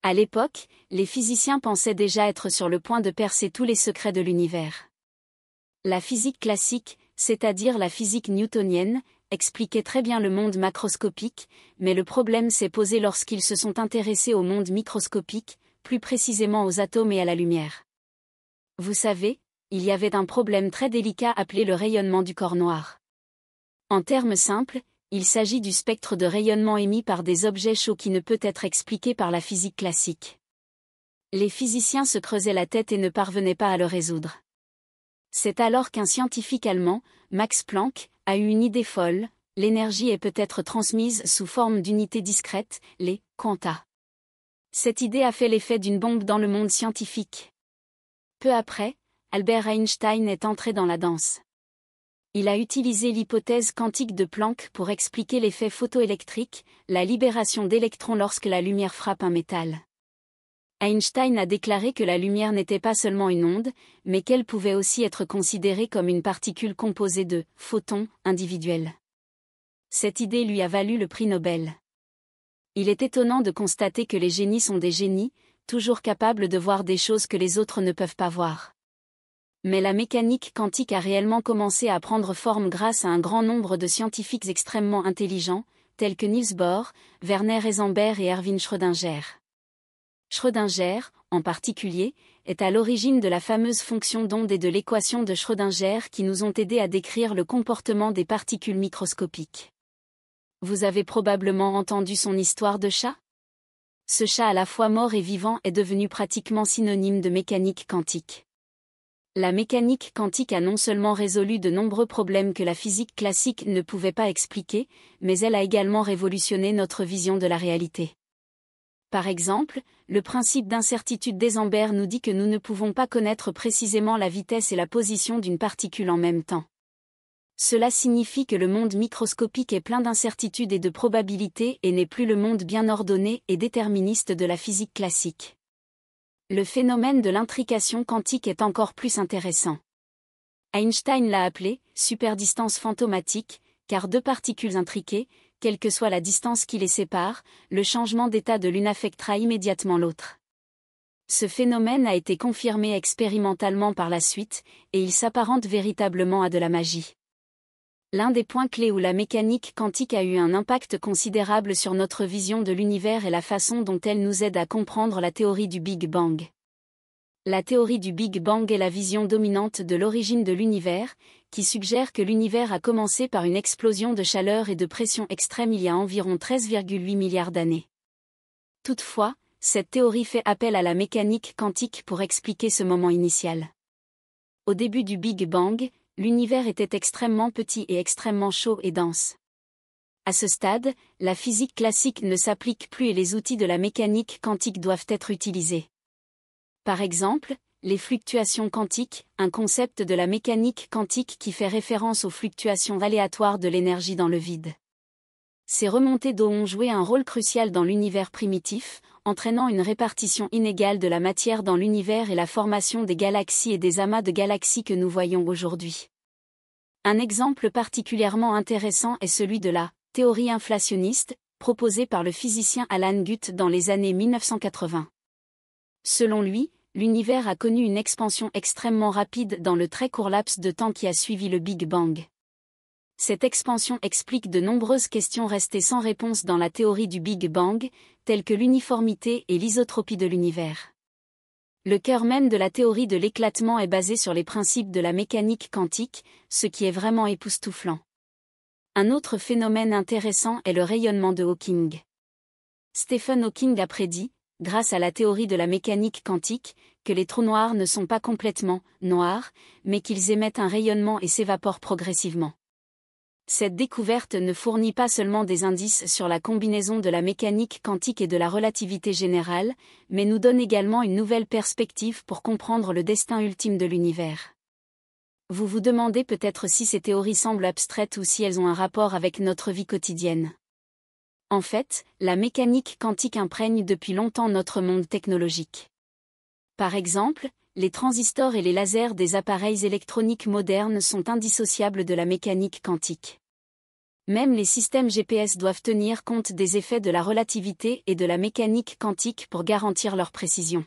À l'époque, les physiciens pensaient déjà être sur le point de percer tous les secrets de l'univers. La physique classique, c'est-à-dire la physique newtonienne, expliquait très bien le monde macroscopique, mais le problème s'est posé lorsqu'ils se sont intéressés au monde microscopique, plus précisément aux atomes et à la lumière. Vous savez, il y avait un problème très délicat appelé le rayonnement du corps noir. En termes simples, il s'agit du spectre de rayonnement émis par des objets chauds qui ne peut être expliqué par la physique classique. Les physiciens se creusaient la tête et ne parvenaient pas à le résoudre. C'est alors qu'un scientifique allemand, Max Planck, a eu une idée folle, l'énergie est peut-être transmise sous forme d'unités discrètes, les quanta. Cette idée a fait l'effet d'une bombe dans le monde scientifique. Peu après, Albert Einstein est entré dans la danse il a utilisé l'hypothèse quantique de Planck pour expliquer l'effet photoélectrique, la libération d'électrons lorsque la lumière frappe un métal. Einstein a déclaré que la lumière n'était pas seulement une onde, mais qu'elle pouvait aussi être considérée comme une particule composée de photons individuels. Cette idée lui a valu le prix Nobel. Il est étonnant de constater que les génies sont des génies, toujours capables de voir des choses que les autres ne peuvent pas voir mais la mécanique quantique a réellement commencé à prendre forme grâce à un grand nombre de scientifiques extrêmement intelligents, tels que Niels Bohr, Werner Heisenberg et Erwin Schrödinger. Schrödinger, en particulier, est à l'origine de la fameuse fonction d'onde et de l'équation de Schrödinger qui nous ont aidés à décrire le comportement des particules microscopiques. Vous avez probablement entendu son histoire de chat Ce chat à la fois mort et vivant est devenu pratiquement synonyme de mécanique quantique la mécanique quantique a non seulement résolu de nombreux problèmes que la physique classique ne pouvait pas expliquer, mais elle a également révolutionné notre vision de la réalité. Par exemple, le principe d'incertitude d'Eisenberg nous dit que nous ne pouvons pas connaître précisément la vitesse et la position d'une particule en même temps. Cela signifie que le monde microscopique est plein d'incertitudes et de probabilités et n'est plus le monde bien ordonné et déterministe de la physique classique le phénomène de l'intrication quantique est encore plus intéressant. Einstein l'a appelé superdistance fantomatique, car deux particules intriquées, quelle que soit la distance qui les sépare, le changement d'état de l'une affectera immédiatement l'autre. Ce phénomène a été confirmé expérimentalement par la suite, et il s'apparente véritablement à de la magie l'un des points clés où la mécanique quantique a eu un impact considérable sur notre vision de l'univers est la façon dont elle nous aide à comprendre la théorie du Big Bang. La théorie du Big Bang est la vision dominante de l'origine de l'univers, qui suggère que l'univers a commencé par une explosion de chaleur et de pression extrême il y a environ 13,8 milliards d'années. Toutefois, cette théorie fait appel à la mécanique quantique pour expliquer ce moment initial. Au début du Big Bang, l'univers était extrêmement petit et extrêmement chaud et dense. À ce stade, la physique classique ne s'applique plus et les outils de la mécanique quantique doivent être utilisés. Par exemple, les fluctuations quantiques, un concept de la mécanique quantique qui fait référence aux fluctuations aléatoires de l'énergie dans le vide. Ces remontées d'eau ont joué un rôle crucial dans l'univers primitif, entraînant une répartition inégale de la matière dans l'univers et la formation des galaxies et des amas de galaxies que nous voyons aujourd'hui. Un exemple particulièrement intéressant est celui de la théorie inflationniste, proposée par le physicien Alan Guth dans les années 1980. Selon lui, l'univers a connu une expansion extrêmement rapide dans le très court laps de temps qui a suivi le Big Bang. Cette expansion explique de nombreuses questions restées sans réponse dans la théorie du Big Bang, telles que l'uniformité et l'isotropie de l'univers. Le cœur même de la théorie de l'éclatement est basé sur les principes de la mécanique quantique, ce qui est vraiment époustouflant. Un autre phénomène intéressant est le rayonnement de Hawking. Stephen Hawking a prédit, grâce à la théorie de la mécanique quantique, que les trous noirs ne sont pas complètement noirs, mais qu'ils émettent un rayonnement et s'évaporent progressivement. Cette découverte ne fournit pas seulement des indices sur la combinaison de la mécanique quantique et de la relativité générale, mais nous donne également une nouvelle perspective pour comprendre le destin ultime de l'univers. Vous vous demandez peut-être si ces théories semblent abstraites ou si elles ont un rapport avec notre vie quotidienne. En fait, la mécanique quantique imprègne depuis longtemps notre monde technologique. Par exemple, les transistors et les lasers des appareils électroniques modernes sont indissociables de la mécanique quantique. Même les systèmes GPS doivent tenir compte des effets de la relativité et de la mécanique quantique pour garantir leur précision.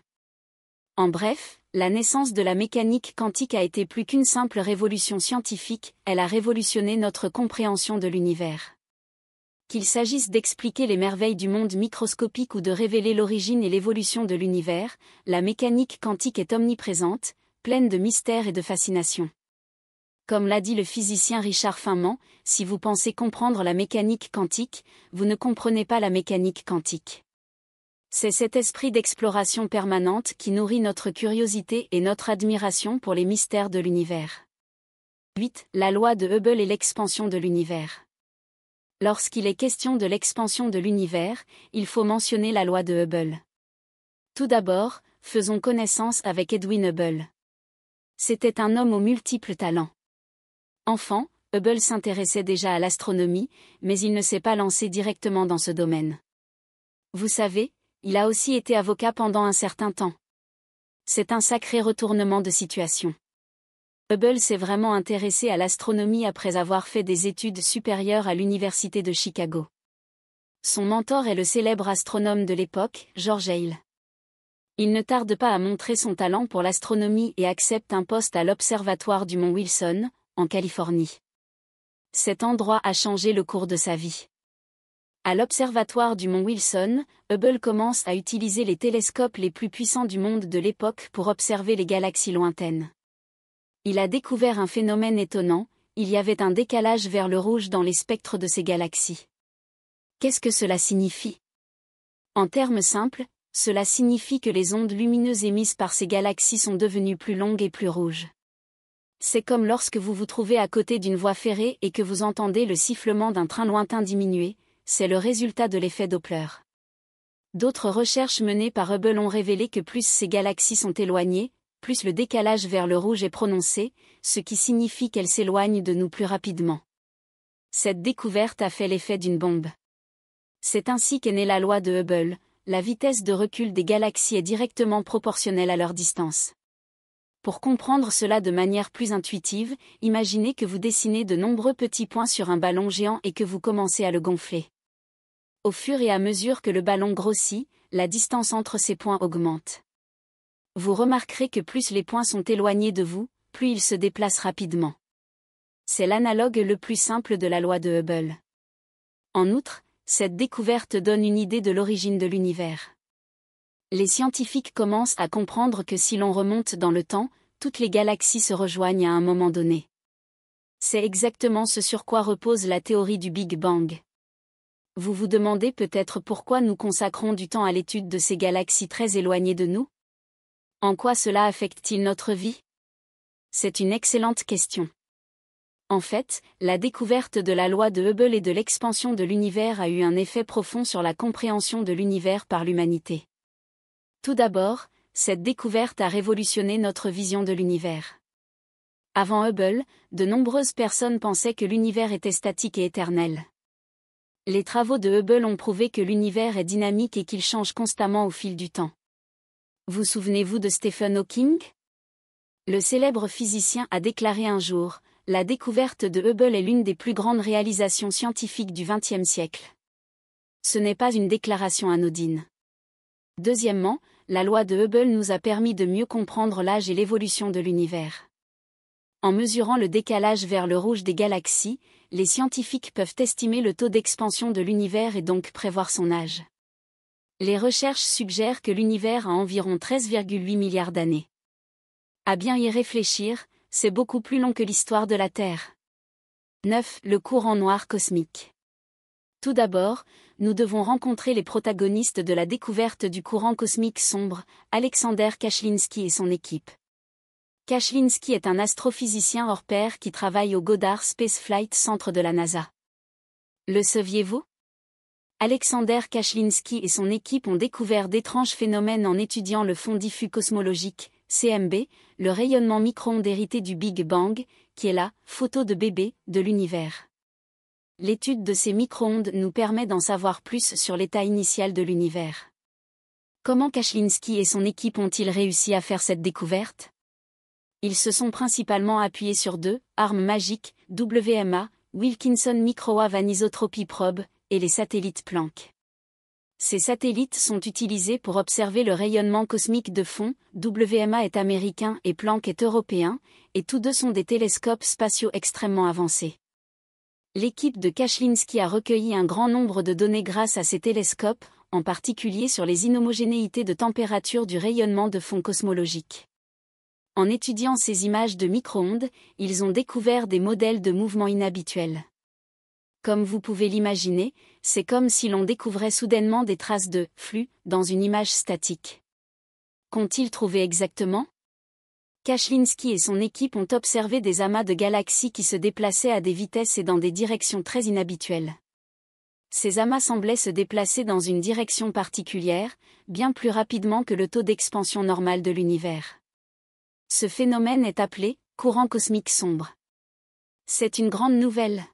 En bref, la naissance de la mécanique quantique a été plus qu'une simple révolution scientifique, elle a révolutionné notre compréhension de l'univers qu'il s'agisse d'expliquer les merveilles du monde microscopique ou de révéler l'origine et l'évolution de l'univers, la mécanique quantique est omniprésente, pleine de mystères et de fascination. Comme l'a dit le physicien Richard Feynman, si vous pensez comprendre la mécanique quantique, vous ne comprenez pas la mécanique quantique. C'est cet esprit d'exploration permanente qui nourrit notre curiosité et notre admiration pour les mystères de l'univers. 8. La loi de Hubble et l'expansion de l'univers. Lorsqu'il est question de l'expansion de l'univers, il faut mentionner la loi de Hubble. Tout d'abord, faisons connaissance avec Edwin Hubble. C'était un homme aux multiples talents. Enfant, Hubble s'intéressait déjà à l'astronomie, mais il ne s'est pas lancé directement dans ce domaine. Vous savez, il a aussi été avocat pendant un certain temps. C'est un sacré retournement de situation. Hubble s'est vraiment intéressé à l'astronomie après avoir fait des études supérieures à l'Université de Chicago. Son mentor est le célèbre astronome de l'époque, George Hale. Il ne tarde pas à montrer son talent pour l'astronomie et accepte un poste à l'observatoire du mont Wilson, en Californie. Cet endroit a changé le cours de sa vie. À l'observatoire du mont Wilson, Hubble commence à utiliser les télescopes les plus puissants du monde de l'époque pour observer les galaxies lointaines il a découvert un phénomène étonnant, il y avait un décalage vers le rouge dans les spectres de ces galaxies. Qu'est-ce que cela signifie En termes simples, cela signifie que les ondes lumineuses émises par ces galaxies sont devenues plus longues et plus rouges. C'est comme lorsque vous vous trouvez à côté d'une voie ferrée et que vous entendez le sifflement d'un train lointain diminuer, c'est le résultat de l'effet Doppler. D'autres recherches menées par Hubble ont révélé que plus ces galaxies sont éloignées, plus le décalage vers le rouge est prononcé, ce qui signifie qu'elle s'éloigne de nous plus rapidement. Cette découverte a fait l'effet d'une bombe. C'est ainsi qu'est née la loi de Hubble, la vitesse de recul des galaxies est directement proportionnelle à leur distance. Pour comprendre cela de manière plus intuitive, imaginez que vous dessinez de nombreux petits points sur un ballon géant et que vous commencez à le gonfler. Au fur et à mesure que le ballon grossit, la distance entre ces points augmente vous remarquerez que plus les points sont éloignés de vous, plus ils se déplacent rapidement. C'est l'analogue le plus simple de la loi de Hubble. En outre, cette découverte donne une idée de l'origine de l'univers. Les scientifiques commencent à comprendre que si l'on remonte dans le temps, toutes les galaxies se rejoignent à un moment donné. C'est exactement ce sur quoi repose la théorie du Big Bang. Vous vous demandez peut-être pourquoi nous consacrons du temps à l'étude de ces galaxies très éloignées de nous en quoi cela affecte-t-il notre vie C'est une excellente question. En fait, la découverte de la loi de Hubble et de l'expansion de l'univers a eu un effet profond sur la compréhension de l'univers par l'humanité. Tout d'abord, cette découverte a révolutionné notre vision de l'univers. Avant Hubble, de nombreuses personnes pensaient que l'univers était statique et éternel. Les travaux de Hubble ont prouvé que l'univers est dynamique et qu'il change constamment au fil du temps. Vous souvenez-vous de Stephen Hawking Le célèbre physicien a déclaré un jour, La découverte de Hubble est l'une des plus grandes réalisations scientifiques du XXe siècle. Ce n'est pas une déclaration anodine. Deuxièmement, la loi de Hubble nous a permis de mieux comprendre l'âge et l'évolution de l'univers. En mesurant le décalage vers le rouge des galaxies, les scientifiques peuvent estimer le taux d'expansion de l'univers et donc prévoir son âge. Les recherches suggèrent que l'univers a environ 13,8 milliards d'années. À bien y réfléchir, c'est beaucoup plus long que l'histoire de la Terre. 9. Le courant noir cosmique. Tout d'abord, nous devons rencontrer les protagonistes de la découverte du courant cosmique sombre, Alexander Kachlinsky et son équipe. Kachlinsky est un astrophysicien hors pair qui travaille au Goddard Space Flight Centre de la NASA. Le saviez-vous Alexander Kachlinski et son équipe ont découvert d'étranges phénomènes en étudiant le fond diffus cosmologique, CMB, le rayonnement micro-ondes hérité du Big Bang, qui est la photo de bébé de l'univers. L'étude de ces micro-ondes nous permet d'en savoir plus sur l'état initial de l'univers. Comment Kachlinski et son équipe ont-ils réussi à faire cette découverte Ils se sont principalement appuyés sur deux armes magiques, WMA, Wilkinson Microwave Anisotropy Probe, et les satellites Planck. Ces satellites sont utilisés pour observer le rayonnement cosmique de fond, WMA est américain et Planck est européen, et tous deux sont des télescopes spatiaux extrêmement avancés. L'équipe de Kachlinsky a recueilli un grand nombre de données grâce à ces télescopes, en particulier sur les inhomogénéités de température du rayonnement de fond cosmologique. En étudiant ces images de micro-ondes, ils ont découvert des modèles de mouvement inhabituels. Comme vous pouvez l'imaginer, c'est comme si l'on découvrait soudainement des traces de flux dans une image statique. Qu'ont-ils trouvé exactement Kachlinsky et son équipe ont observé des amas de galaxies qui se déplaçaient à des vitesses et dans des directions très inhabituelles. Ces amas semblaient se déplacer dans une direction particulière, bien plus rapidement que le taux d'expansion normal de l'univers. Ce phénomène est appelé courant cosmique sombre. C'est une grande nouvelle.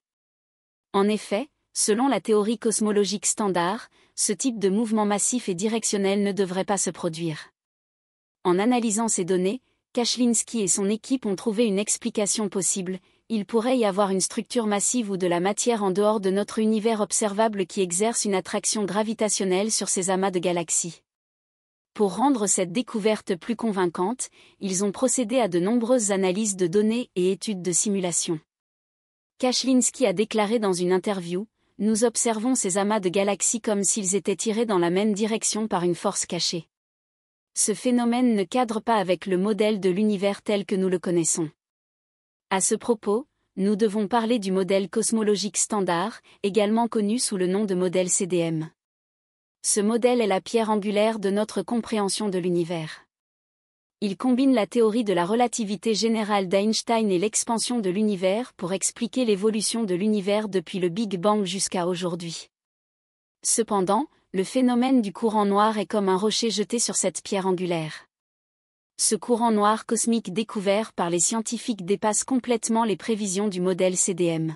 En effet, selon la théorie cosmologique standard, ce type de mouvement massif et directionnel ne devrait pas se produire. En analysant ces données, Kachlinsky et son équipe ont trouvé une explication possible, il pourrait y avoir une structure massive ou de la matière en dehors de notre univers observable qui exerce une attraction gravitationnelle sur ces amas de galaxies. Pour rendre cette découverte plus convaincante, ils ont procédé à de nombreuses analyses de données et études de simulation. Kachlinsky a déclaré dans une interview, Nous observons ces amas de galaxies comme s'ils étaient tirés dans la même direction par une force cachée. Ce phénomène ne cadre pas avec le modèle de l'univers tel que nous le connaissons. À ce propos, nous devons parler du modèle cosmologique standard, également connu sous le nom de modèle CDM. Ce modèle est la pierre angulaire de notre compréhension de l'univers il combine la théorie de la relativité générale d'Einstein et l'expansion de l'univers pour expliquer l'évolution de l'univers depuis le Big Bang jusqu'à aujourd'hui. Cependant, le phénomène du courant noir est comme un rocher jeté sur cette pierre angulaire. Ce courant noir cosmique découvert par les scientifiques dépasse complètement les prévisions du modèle CDM.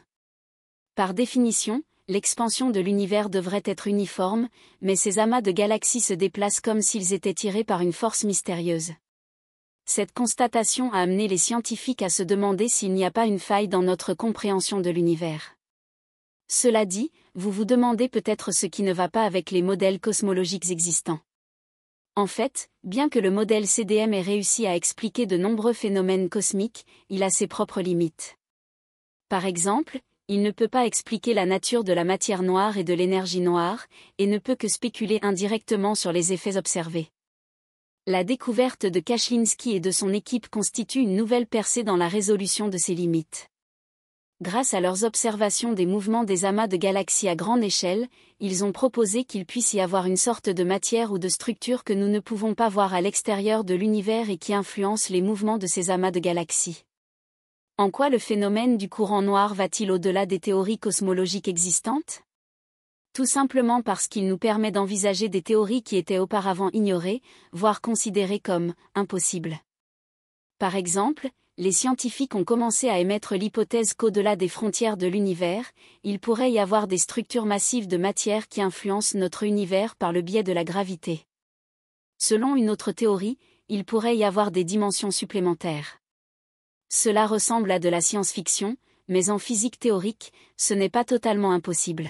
Par définition, l'expansion de l'univers devrait être uniforme, mais ces amas de galaxies se déplacent comme s'ils étaient tirés par une force mystérieuse. Cette constatation a amené les scientifiques à se demander s'il n'y a pas une faille dans notre compréhension de l'univers. Cela dit, vous vous demandez peut-être ce qui ne va pas avec les modèles cosmologiques existants. En fait, bien que le modèle CDM ait réussi à expliquer de nombreux phénomènes cosmiques, il a ses propres limites. Par exemple, il ne peut pas expliquer la nature de la matière noire et de l'énergie noire, et ne peut que spéculer indirectement sur les effets observés la découverte de Kaczynski et de son équipe constitue une nouvelle percée dans la résolution de ces limites. Grâce à leurs observations des mouvements des amas de galaxies à grande échelle, ils ont proposé qu'il puisse y avoir une sorte de matière ou de structure que nous ne pouvons pas voir à l'extérieur de l'univers et qui influence les mouvements de ces amas de galaxies. En quoi le phénomène du courant noir va-t-il au-delà des théories cosmologiques existantes tout simplement parce qu'il nous permet d'envisager des théories qui étaient auparavant ignorées, voire considérées comme impossibles. Par exemple, les scientifiques ont commencé à émettre l'hypothèse qu'au-delà des frontières de l'univers, il pourrait y avoir des structures massives de matière qui influencent notre univers par le biais de la gravité. Selon une autre théorie, il pourrait y avoir des dimensions supplémentaires. Cela ressemble à de la science-fiction, mais en physique théorique, ce n'est pas totalement impossible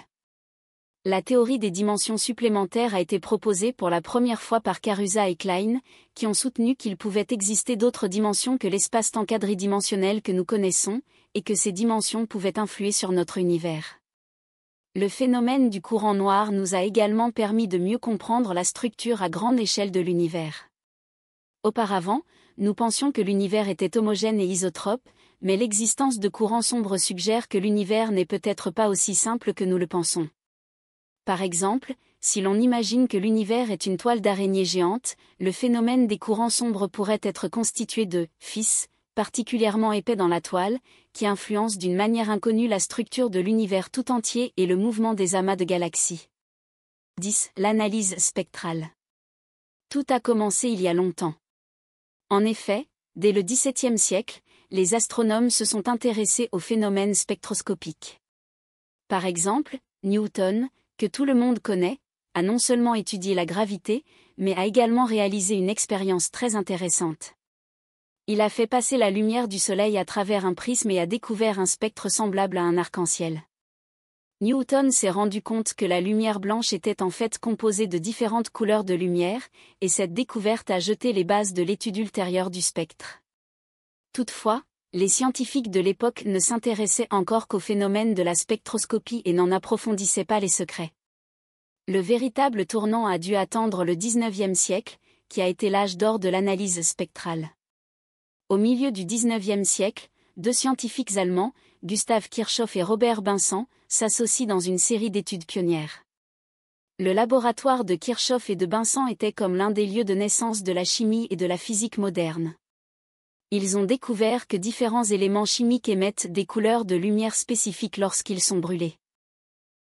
la théorie des dimensions supplémentaires a été proposée pour la première fois par Carusa et Klein, qui ont soutenu qu'il pouvait exister d'autres dimensions que l'espace-temps quadridimensionnel que nous connaissons, et que ces dimensions pouvaient influer sur notre univers. Le phénomène du courant noir nous a également permis de mieux comprendre la structure à grande échelle de l'univers. Auparavant, nous pensions que l'univers était homogène et isotrope, mais l'existence de courants sombres suggère que l'univers n'est peut-être pas aussi simple que nous le pensons. Par exemple, si l'on imagine que l'univers est une toile d'araignée géante, le phénomène des courants sombres pourrait être constitué de fils, particulièrement épais dans la toile, qui influencent d'une manière inconnue la structure de l'univers tout entier et le mouvement des amas de galaxies. 10. L'analyse spectrale. Tout a commencé il y a longtemps. En effet, dès le XVIIe siècle, les astronomes se sont intéressés aux phénomènes spectroscopiques. Par exemple, Newton, que tout le monde connaît, a non seulement étudié la gravité, mais a également réalisé une expérience très intéressante. Il a fait passer la lumière du Soleil à travers un prisme et a découvert un spectre semblable à un arc-en-ciel. Newton s'est rendu compte que la lumière blanche était en fait composée de différentes couleurs de lumière, et cette découverte a jeté les bases de l'étude ultérieure du spectre. Toutefois, les scientifiques de l'époque ne s'intéressaient encore qu'au phénomène de la spectroscopie et n'en approfondissaient pas les secrets. Le véritable tournant a dû attendre le XIXe siècle, qui a été l'âge d'or de l'analyse spectrale. Au milieu du XIXe siècle, deux scientifiques allemands, Gustav Kirchhoff et Robert Binson, s'associent dans une série d'études pionnières. Le laboratoire de Kirchhoff et de Binson était comme l'un des lieux de naissance de la chimie et de la physique moderne ils ont découvert que différents éléments chimiques émettent des couleurs de lumière spécifiques lorsqu'ils sont brûlés.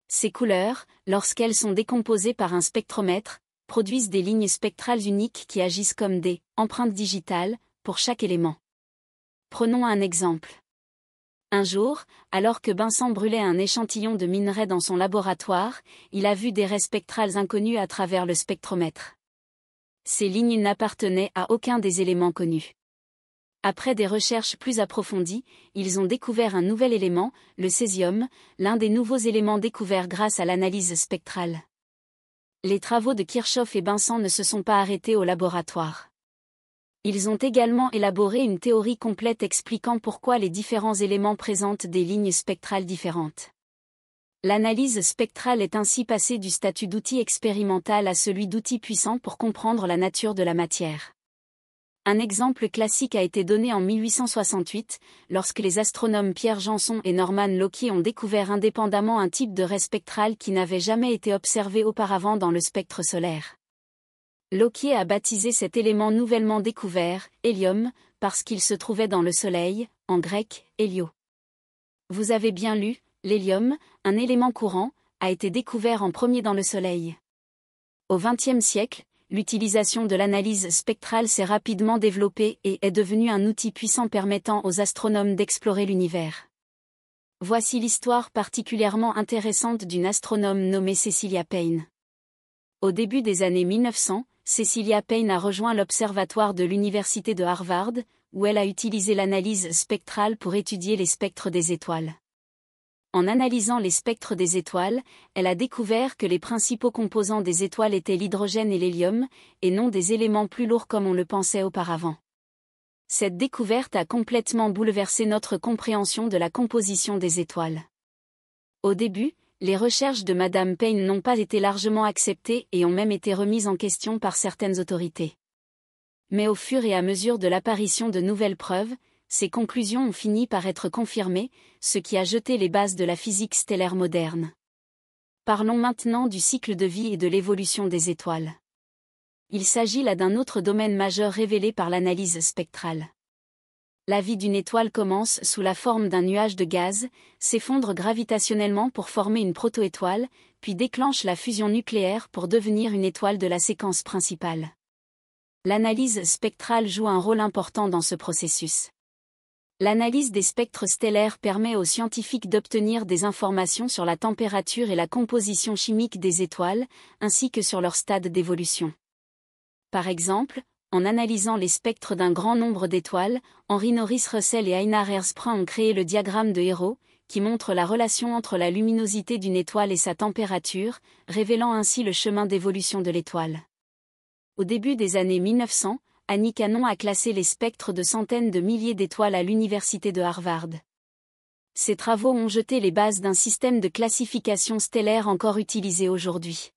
Ces couleurs, lorsqu'elles sont décomposées par un spectromètre, produisent des lignes spectrales uniques qui agissent comme des empreintes digitales pour chaque élément. Prenons un exemple. Un jour, alors que Vincent brûlait un échantillon de minerai dans son laboratoire, il a vu des raies spectrales inconnues à travers le spectromètre. Ces lignes n'appartenaient à aucun des éléments connus. Après des recherches plus approfondies, ils ont découvert un nouvel élément, le césium, l'un des nouveaux éléments découverts grâce à l'analyse spectrale. Les travaux de Kirchhoff et Vincent ne se sont pas arrêtés au laboratoire. Ils ont également élaboré une théorie complète expliquant pourquoi les différents éléments présentent des lignes spectrales différentes. L'analyse spectrale est ainsi passée du statut d'outil expérimental à celui d'outil puissant pour comprendre la nature de la matière. Un exemple classique a été donné en 1868, lorsque les astronomes Pierre Janson et Norman Lockyer ont découvert indépendamment un type de ray spectral qui n'avait jamais été observé auparavant dans le spectre solaire. Lockyer a baptisé cet élément nouvellement découvert hélium, parce qu'il se trouvait dans le Soleil, en grec hélio. Vous avez bien lu, l'hélium, un élément courant, a été découvert en premier dans le Soleil. Au XXe siècle, l'utilisation de l'analyse spectrale s'est rapidement développée et est devenue un outil puissant permettant aux astronomes d'explorer l'univers. Voici l'histoire particulièrement intéressante d'une astronome nommée Cecilia Payne. Au début des années 1900, Cecilia Payne a rejoint l'observatoire de l'université de Harvard, où elle a utilisé l'analyse spectrale pour étudier les spectres des étoiles en analysant les spectres des étoiles, elle a découvert que les principaux composants des étoiles étaient l'hydrogène et l'hélium, et non des éléments plus lourds comme on le pensait auparavant. Cette découverte a complètement bouleversé notre compréhension de la composition des étoiles. Au début, les recherches de Madame Payne n'ont pas été largement acceptées et ont même été remises en question par certaines autorités. Mais au fur et à mesure de l'apparition de nouvelles preuves, ces conclusions ont fini par être confirmées, ce qui a jeté les bases de la physique stellaire moderne. Parlons maintenant du cycle de vie et de l'évolution des étoiles. Il s'agit là d'un autre domaine majeur révélé par l'analyse spectrale. La vie d'une étoile commence sous la forme d'un nuage de gaz, s'effondre gravitationnellement pour former une proto-étoile, puis déclenche la fusion nucléaire pour devenir une étoile de la séquence principale. L'analyse spectrale joue un rôle important dans ce processus. L'analyse des spectres stellaires permet aux scientifiques d'obtenir des informations sur la température et la composition chimique des étoiles, ainsi que sur leur stade d'évolution. Par exemple, en analysant les spectres d'un grand nombre d'étoiles, Henri Norris Russell et Einar Ersprung ont créé le diagramme de Héro, qui montre la relation entre la luminosité d'une étoile et sa température, révélant ainsi le chemin d'évolution de l'étoile. Au début des années 1900, Annie Cannon a classé les spectres de centaines de milliers d'étoiles à l'université de Harvard. Ses travaux ont jeté les bases d'un système de classification stellaire encore utilisé aujourd'hui.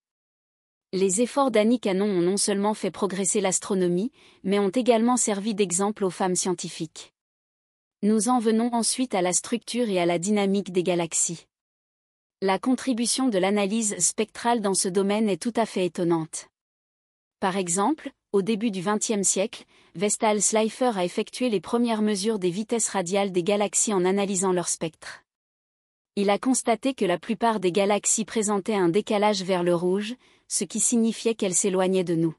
Les efforts d'Annie Cannon ont non seulement fait progresser l'astronomie, mais ont également servi d'exemple aux femmes scientifiques. Nous en venons ensuite à la structure et à la dynamique des galaxies. La contribution de l'analyse spectrale dans ce domaine est tout à fait étonnante. Par exemple, au début du XXe siècle, Vestal Slipher a effectué les premières mesures des vitesses radiales des galaxies en analysant leur spectre. Il a constaté que la plupart des galaxies présentaient un décalage vers le rouge, ce qui signifiait qu'elles s'éloignaient de nous.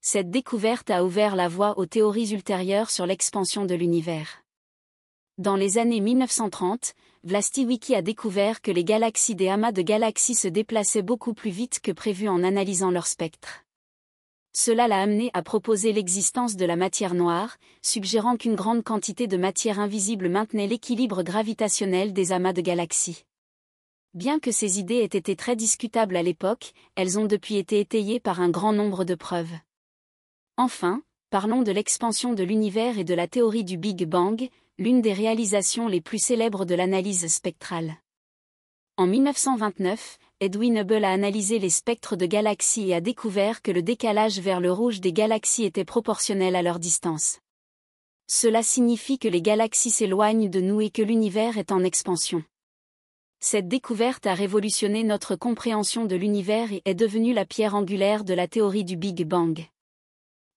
Cette découverte a ouvert la voie aux théories ultérieures sur l'expansion de l'univers. Dans les années 1930, Vlastiwiki a découvert que les galaxies des amas de galaxies se déplaçaient beaucoup plus vite que prévu en analysant leur spectre. Cela l'a amené à proposer l'existence de la matière noire, suggérant qu'une grande quantité de matière invisible maintenait l'équilibre gravitationnel des amas de galaxies. Bien que ces idées aient été très discutables à l'époque, elles ont depuis été étayées par un grand nombre de preuves. Enfin, parlons de l'expansion de l'univers et de la théorie du Big Bang, l'une des réalisations les plus célèbres de l'analyse spectrale. En 1929, Edwin Hubble a analysé les spectres de galaxies et a découvert que le décalage vers le rouge des galaxies était proportionnel à leur distance. Cela signifie que les galaxies s'éloignent de nous et que l'univers est en expansion. Cette découverte a révolutionné notre compréhension de l'univers et est devenue la pierre angulaire de la théorie du Big Bang.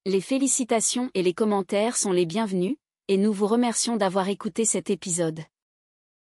Les félicitations et les commentaires sont les bienvenus, et nous vous remercions d'avoir écouté cet épisode.